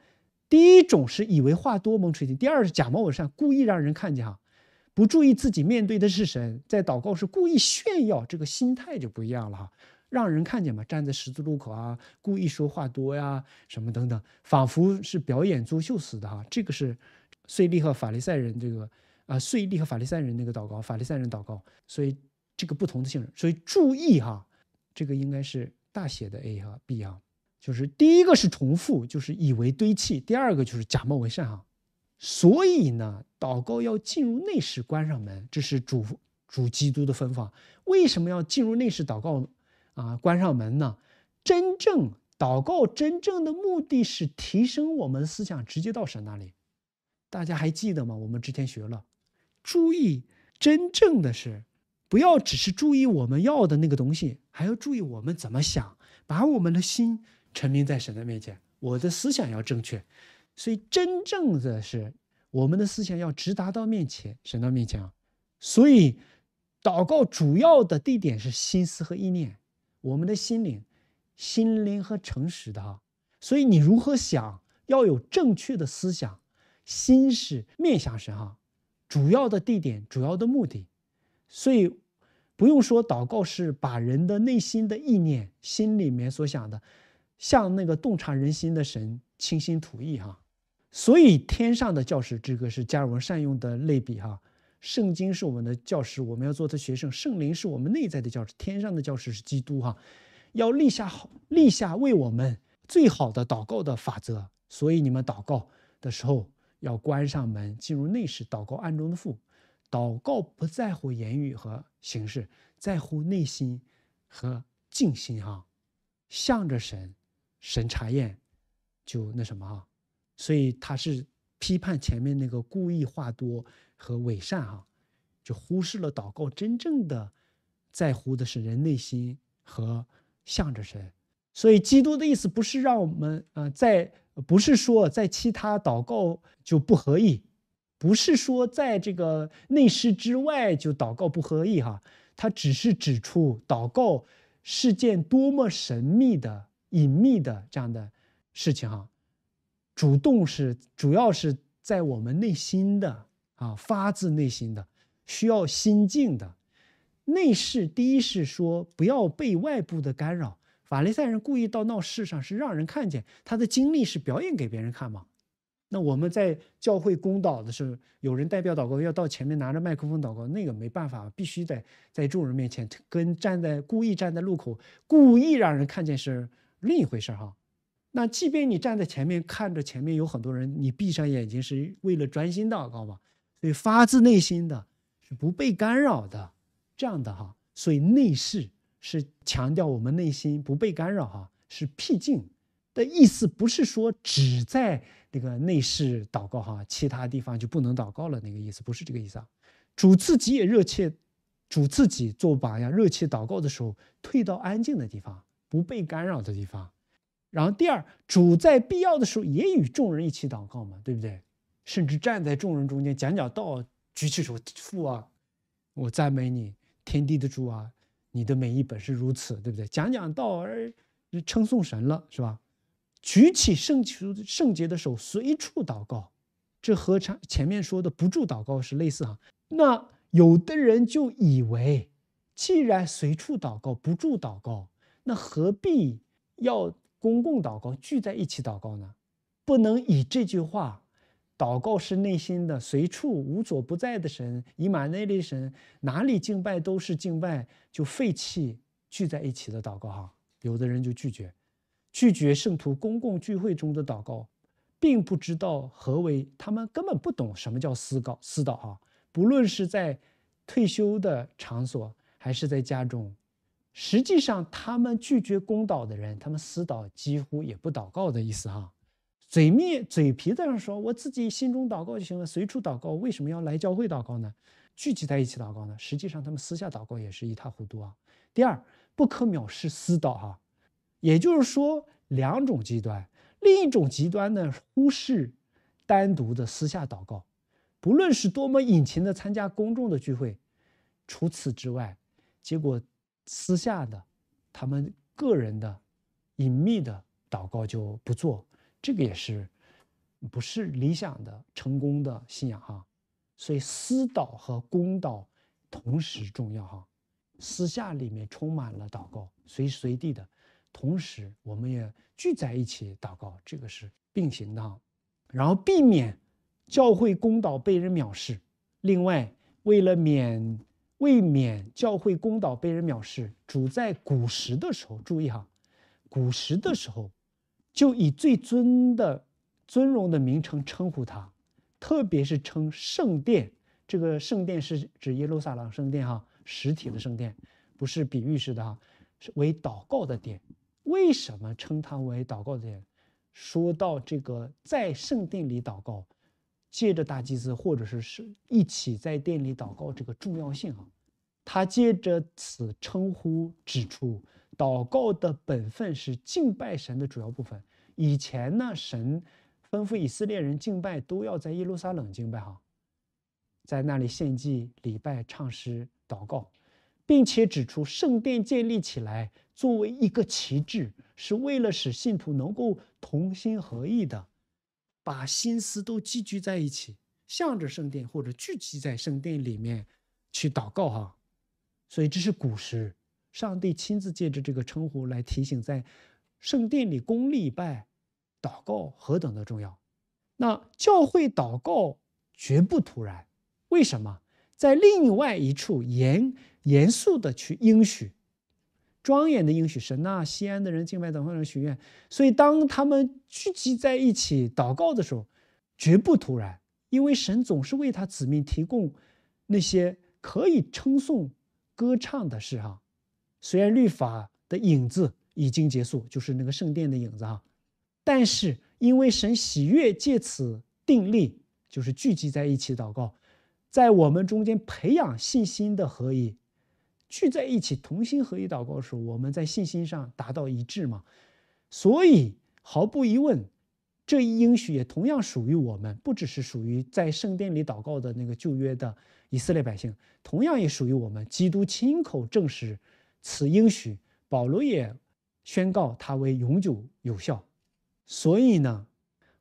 第一种是以为话多蒙垂听，第二是假冒伪善，故意让人看见哈，不注意自己面对的是神，在祷告时故意炫耀，这个心态就不一样了哈，让人看见嘛，站在十字路口啊，故意说话多呀，什么等等，仿佛是表演作秀似的哈，这个是税利和法利赛人这个。啊，税吏和法利赛人那个祷告，法利赛人祷告，所以这个不同的性质，所以注意哈，这个应该是大写的 A 和 B 啊，就是第一个是重复，就是以为堆砌；第二个就是假冒为善哈。所以呢，祷告要进入内室，关上门，这是主主基督的分法，为什么要进入内室祷告啊？关上门呢？真正祷告真正的目的是提升我们的思想，直接到神那里。大家还记得吗？我们之前学了。注意，真正的是，不要只是注意我们要的那个东西，还要注意我们怎么想，把我们的心沉迷在神的面前。我的思想要正确，所以真正的是，我们的思想要直达到面前，神的面前啊。所以，祷告主要的地点是心思和意念，我们的心灵、心灵和诚实的啊。所以你如何想，要有正确的思想、心是面向神啊。主要的地点，主要的目的，所以不用说，祷告是把人的内心的意念、心里面所想的，向那个洞察人心的神倾心吐意哈。所以天上的教师这个是加尔文善用的类比哈。圣经是我们的教师，我们要做他学生。圣灵是我们内在的教师，天上的教师是基督哈。要立下好，立下为我们最好的祷告的法则。所以你们祷告的时候。要关上门，进入内室，祷告暗中的父。祷告不在乎言语和形式，在乎内心和静心啊，向着神，神查验，就那什么啊。所以他是批判前面那个故意话多和伪善啊，就忽视了祷告真正的在乎的是人内心和向着神。所以基督的意思不是让我们啊在。不是说在其他祷告就不合意，不是说在这个内室之外就祷告不合意哈。他只是指出祷告是件多么神秘的、隐秘的这样的事情哈。主动是主要是在我们内心的啊，发自内心的，需要心境的。内室第一是说不要被外部的干扰。法利赛人故意到闹市上是让人看见他的经历，是表演给别人看吗？那我们在教会公祷的时候，有人代表祷告，要到前面拿着麦克风祷告，那个没办法，必须得在众人面前跟站在故意站在路口，故意让人看见是另一回事哈。那即便你站在前面看着前面有很多人，你闭上眼睛是为了专心祷告嘛，所以发自内心的是不被干扰的这样的哈，所以内视。是强调我们内心不被干扰哈，是僻静的意思，不是说只在那个内室祷告哈，其他地方就不能祷告了那个意思，不是这个意思啊。主自己也热切，主自己做榜样，热切祷告的时候，退到安静的地方，不被干扰的地方。然后第二，主在必要的时候也与众人一起祷告嘛，对不对？甚至站在众人中间讲讲道，举起手父啊，我赞美你天地的主啊。你的每一本是如此，对不对？讲讲道而称颂神了，是吧？举起圣圣洁的手，随处祷告，这和前面说的不住祷告是类似啊。那有的人就以为，既然随处祷告不住祷告，那何必要公共祷告，聚在一起祷告呢？不能以这句话。祷告是内心的，随处无所不在的神，以马内利神，哪里敬拜都是敬拜，就废弃聚在一起的祷告哈。有的人就拒绝，拒绝圣徒公共聚会中的祷告，并不知道何为，他们根本不懂什么叫私告私祷哈。不论是在退休的场所，还是在家中，实际上他们拒绝公祷的人，他们私祷几乎也不祷告的意思哈。嘴密嘴皮子上说，我自己心中祷告就行了，随处祷告，为什么要来教会祷告呢？聚集在一起祷告呢？实际上，他们私下祷告也是一塌糊涂啊。第二，不可藐视私祷啊，也就是说，两种极端，另一种极端呢，忽视单独的私下祷告，不论是多么隐情的参加公众的聚会，除此之外，结果私下的他们个人的隐秘的祷告就不做。这个也是，不是理想的成功的信仰哈，所以私祷和公祷同时重要哈。私下里面充满了祷告，随时随地的，同时我们也聚在一起祷告，这个是并行的。然后避免教会公祷被人藐视。另外，为了免未免教会公祷被人藐视，主在古时的时候注意哈，古时的时候。就以最尊的尊荣的名称称呼他，特别是称圣殿。这个圣殿是指耶路撒冷圣殿哈，实体的圣殿，不是比喻式的哈，是为祷告的殿。为什么称它为祷告的殿？说到这个在圣殿里祷告，借着大祭司或者是是一起在殿里祷告这个重要性啊，他借着此称呼指出。祷告的本分是敬拜神的主要部分。以前呢，神吩咐以色列人敬拜都要在耶路撒冷敬拜哈，在那里献祭、礼拜、唱诗、祷告，并且指出圣殿建立起来作为一个旗帜，是为了使信徒能够同心合意的把心思都集聚在一起，向着圣殿或者聚集在圣殿里面去祷告哈。所以这是古时。上帝亲自借着这个称呼来提醒，在圣殿里公立拜祷告何等的重要。那教会祷告绝不突然，为什么？在另外一处严严肃的去应许，庄严的应许神啊，西安的人敬拜等方人许愿。所以，当他们聚集在一起祷告的时候，绝不突然，因为神总是为他子民提供那些可以称颂、歌唱的事啊。虽然律法的影子已经结束，就是那个圣殿的影子啊，但是因为神喜悦借此定立，就是聚集在一起祷告，在我们中间培养信心的合一，聚在一起同心合一祷告的时，候，我们在信心上达到一致嘛，所以毫无疑问，这一应许也同样属于我们，不只是属于在圣殿里祷告的那个旧约的以色列百姓，同样也属于我们。基督亲口证实。此应许，保罗也宣告它为永久有效。所以呢，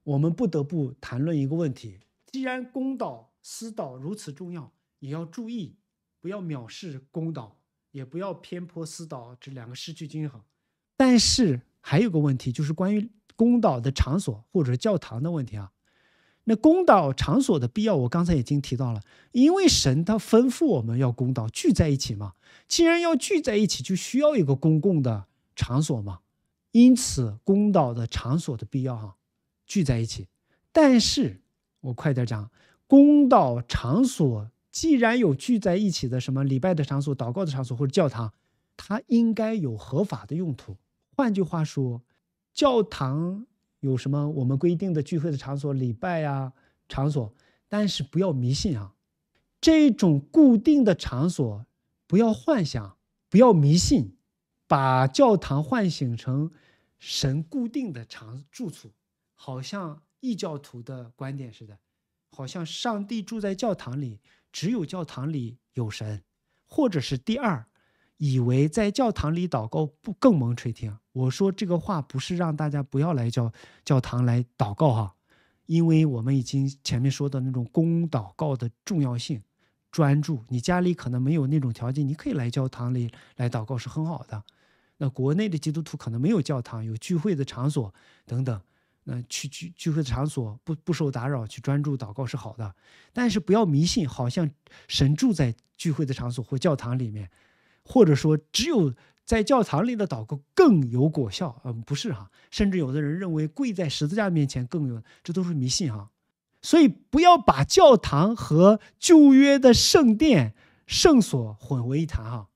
我们不得不谈论一个问题：既然公道私道如此重要，也要注意不要藐视公道，也不要偏颇私道，这两个失去均衡。但是还有个问题，就是关于公道的场所或者教堂的问题啊。那公道场所的必要，我刚才已经提到了，因为神他吩咐我们要公道聚在一起嘛。既然要聚在一起，就需要一个公共的场所嘛。因此，公道的场所的必要哈，聚在一起。但是，我快点讲，公道场所既然有聚在一起的什么礼拜的场所、祷告的场所或者教堂，它应该有合法的用途。换句话说，教堂。有什么我们规定的聚会的场所、礼拜呀场所，但是不要迷信啊！这种固定的场所，不要幻想，不要迷信，把教堂唤醒成神固定的常住处，好像异教徒的观点似的，好像上帝住在教堂里，只有教堂里有神，或者是第二，以为在教堂里祷告不更蒙垂听。我说这个话不是让大家不要来教教堂来祷告哈，因为我们已经前面说的那种公祷告的重要性、专注。你家里可能没有那种条件，你可以来教堂里来祷告是很好的。那国内的基督徒可能没有教堂，有聚会的场所等等，那去聚聚会的场所不不受打扰，去专注祷告是好的。但是不要迷信，好像神住在聚会的场所或教堂里面，或者说只有。在教堂里的祷告更有果效？嗯，不是哈。甚至有的人认为跪在十字架面前更有，这都是迷信哈。所以不要把教堂和旧约的圣殿、圣所混为一谈哈。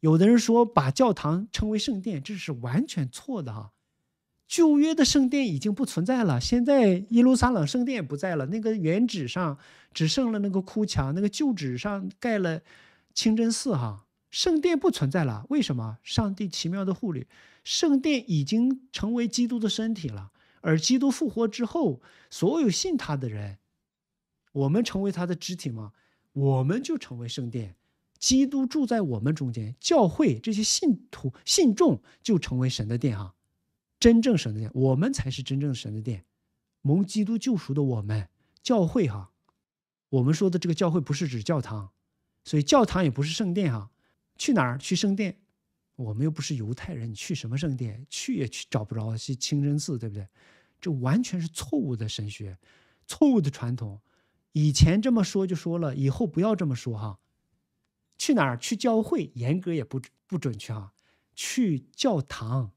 有的人说把教堂称为圣殿，这是完全错的哈。旧约的圣殿已经不存在了，现在耶路撒冷圣殿不在了，那个原址上只剩了那个哭墙，那个旧址上盖了清真寺哈。圣殿不存在了，为什么？上帝奇妙的护理，圣殿已经成为基督的身体了。而基督复活之后，所有信他的人，我们成为他的肢体吗？我们就成为圣殿，基督住在我们中间，教会这些信徒信众就成为神的殿啊，真正神的殿，我们才是真正神的殿，蒙基督救赎的我们，教会哈，我们说的这个教会不是指教堂，所以教堂也不是圣殿哈。去哪儿？去圣殿？我们又不是犹太人，你去什么圣殿？去也去找不着是清真寺，对不对？这完全是错误的神学，错误的传统。以前这么说就说了，以后不要这么说哈。去哪儿？去教会？严格也不不准确哈。去教堂，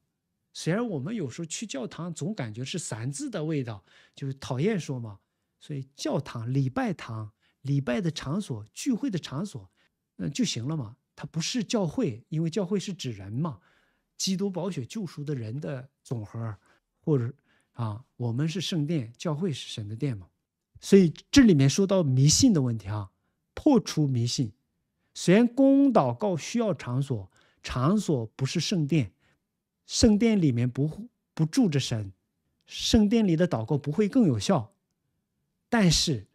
虽然我们有时候去教堂总感觉是三字的味道，就是讨厌说嘛。所以教堂、礼拜堂、礼拜的场所、聚会的场所，那就行了嘛。它不是教会，因为教会是指人嘛，基督宝血救赎的人的总和，或者啊，我们是圣殿，教会是神的殿嘛，所以这里面说到迷信的问题啊，破除迷信。虽然公祷告需要场所，场所不是圣殿，圣殿里面不不住着神，圣殿里的祷告不会更有效，但是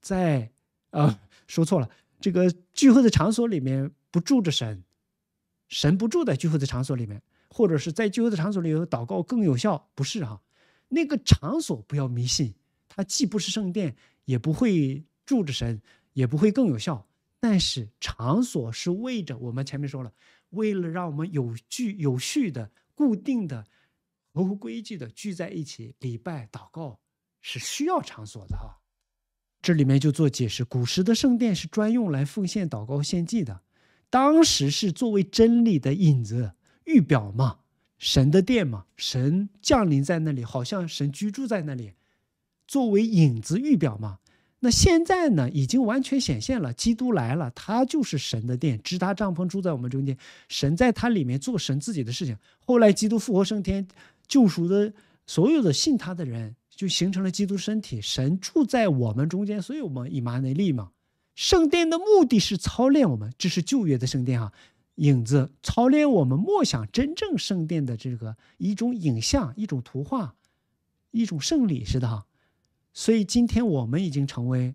在啊，说错了，这个聚会的场所里面。不住着神，神不住在聚会的场所里面，或者是在聚会的场所里有祷告更有效，不是哈？那个场所不要迷信，它既不是圣殿，也不会住着神，也不会更有效。但是场所是为着我们前面说了，为了让我们有聚有序的、固定的、合乎规矩的聚在一起礼拜祷告，是需要场所的哈。这里面就做解释，古时的圣殿是专用来奉献祷告、献祭的。当时是作为真理的影子预表嘛，神的殿嘛，神降临在那里，好像神居住在那里，作为影子预表嘛。那现在呢，已经完全显现了，基督来了，他就是神的殿，直达帐篷住在我们中间，神在他里面做神自己的事情。后来基督复活升天，救赎的所有的信他的人就形成了基督身体，神住在我们中间，所以我们以马内利嘛。圣殿的目的是操练我们，这是旧约的圣殿哈，影子操练我们默想真正圣殿的这个一种影像、一种图画、一种圣礼似的哈。所以今天我们已经成为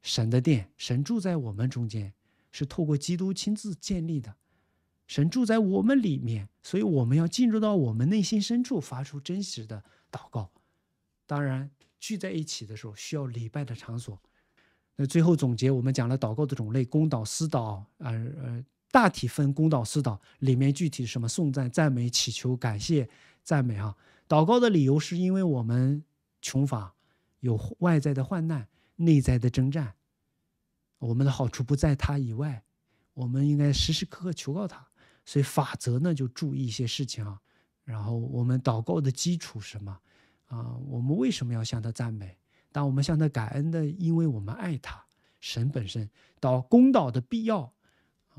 神的殿，神住在我们中间，是透过基督亲自建立的，神住在我们里面，所以我们要进入到我们内心深处发出真实的祷告。当然，聚在一起的时候需要礼拜的场所。那最后总结，我们讲了祷告的种类，公祷、私祷，呃呃，大体分公祷、私祷，里面具体什么颂赞、赞美、祈求、感谢、赞美啊。祷告的理由是因为我们穷乏，有外在的患难、内在的征战，我们的好处不在他以外，我们应该时时刻刻求告他。所以法则呢，就注意一些事情啊。然后我们祷告的基础什么？啊，我们为什么要向他赞美？当我们向他感恩的，因为我们爱他。神本身到公祷的必要，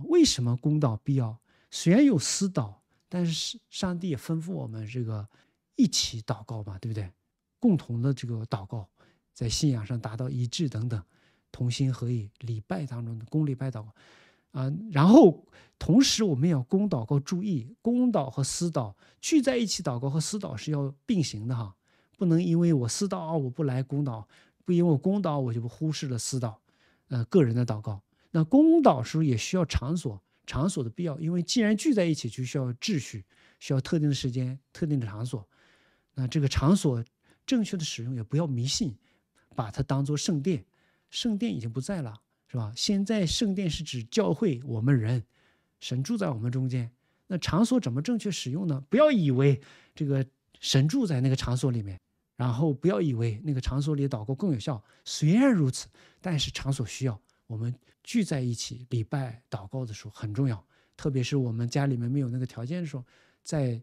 为什么公祷必要？虽然有私祷，但是上帝也吩咐我们这个一起祷告嘛，对不对？共同的这个祷告，在信仰上达到一致等等，同心合意礼拜当中的公礼拜祷告。啊。然后同时，我们要公祷告注意，公祷和私祷聚在一起祷告和私祷是要并行的哈。不能因为我私祷我不来公祷，不因为我公祷我就不忽视了私祷，呃，个人的祷告。那公祷是不是也需要场所？场所的必要，因为既然聚在一起，就需要秩序，需要特定的时间、特定的场所。那这个场所正确的使用，也不要迷信，把它当做圣殿。圣殿已经不在了，是吧？现在圣殿是指教会，我们人，神住在我们中间。那场所怎么正确使用呢？不要以为这个神住在那个场所里面。然后不要以为那个场所里祷告更有效，虽然如此，但是场所需要我们聚在一起礼拜祷告的时候很重要，特别是我们家里面没有那个条件的时候，在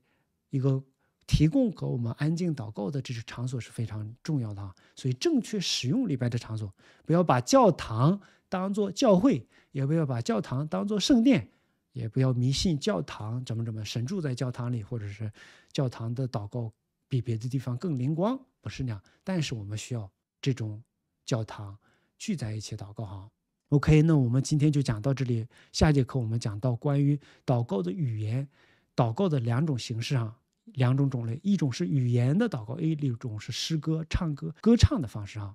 一个提供给我们安静祷告的这个场所是非常重要的。啊。所以正确使用礼拜的场所，不要把教堂当做教会，也不要把教堂当做圣殿，也不要迷信教堂怎么怎么神住在教堂里，或者是教堂的祷告。比别的地方更灵光不是那样，但是我们需要这种教堂聚在一起祷告哈。OK，那我们今天就讲到这里，下节课我们讲到关于祷告的语言、祷告的两种形式啊，两种种类，一种是语言的祷告一种是诗歌、唱歌、歌唱的方式啊。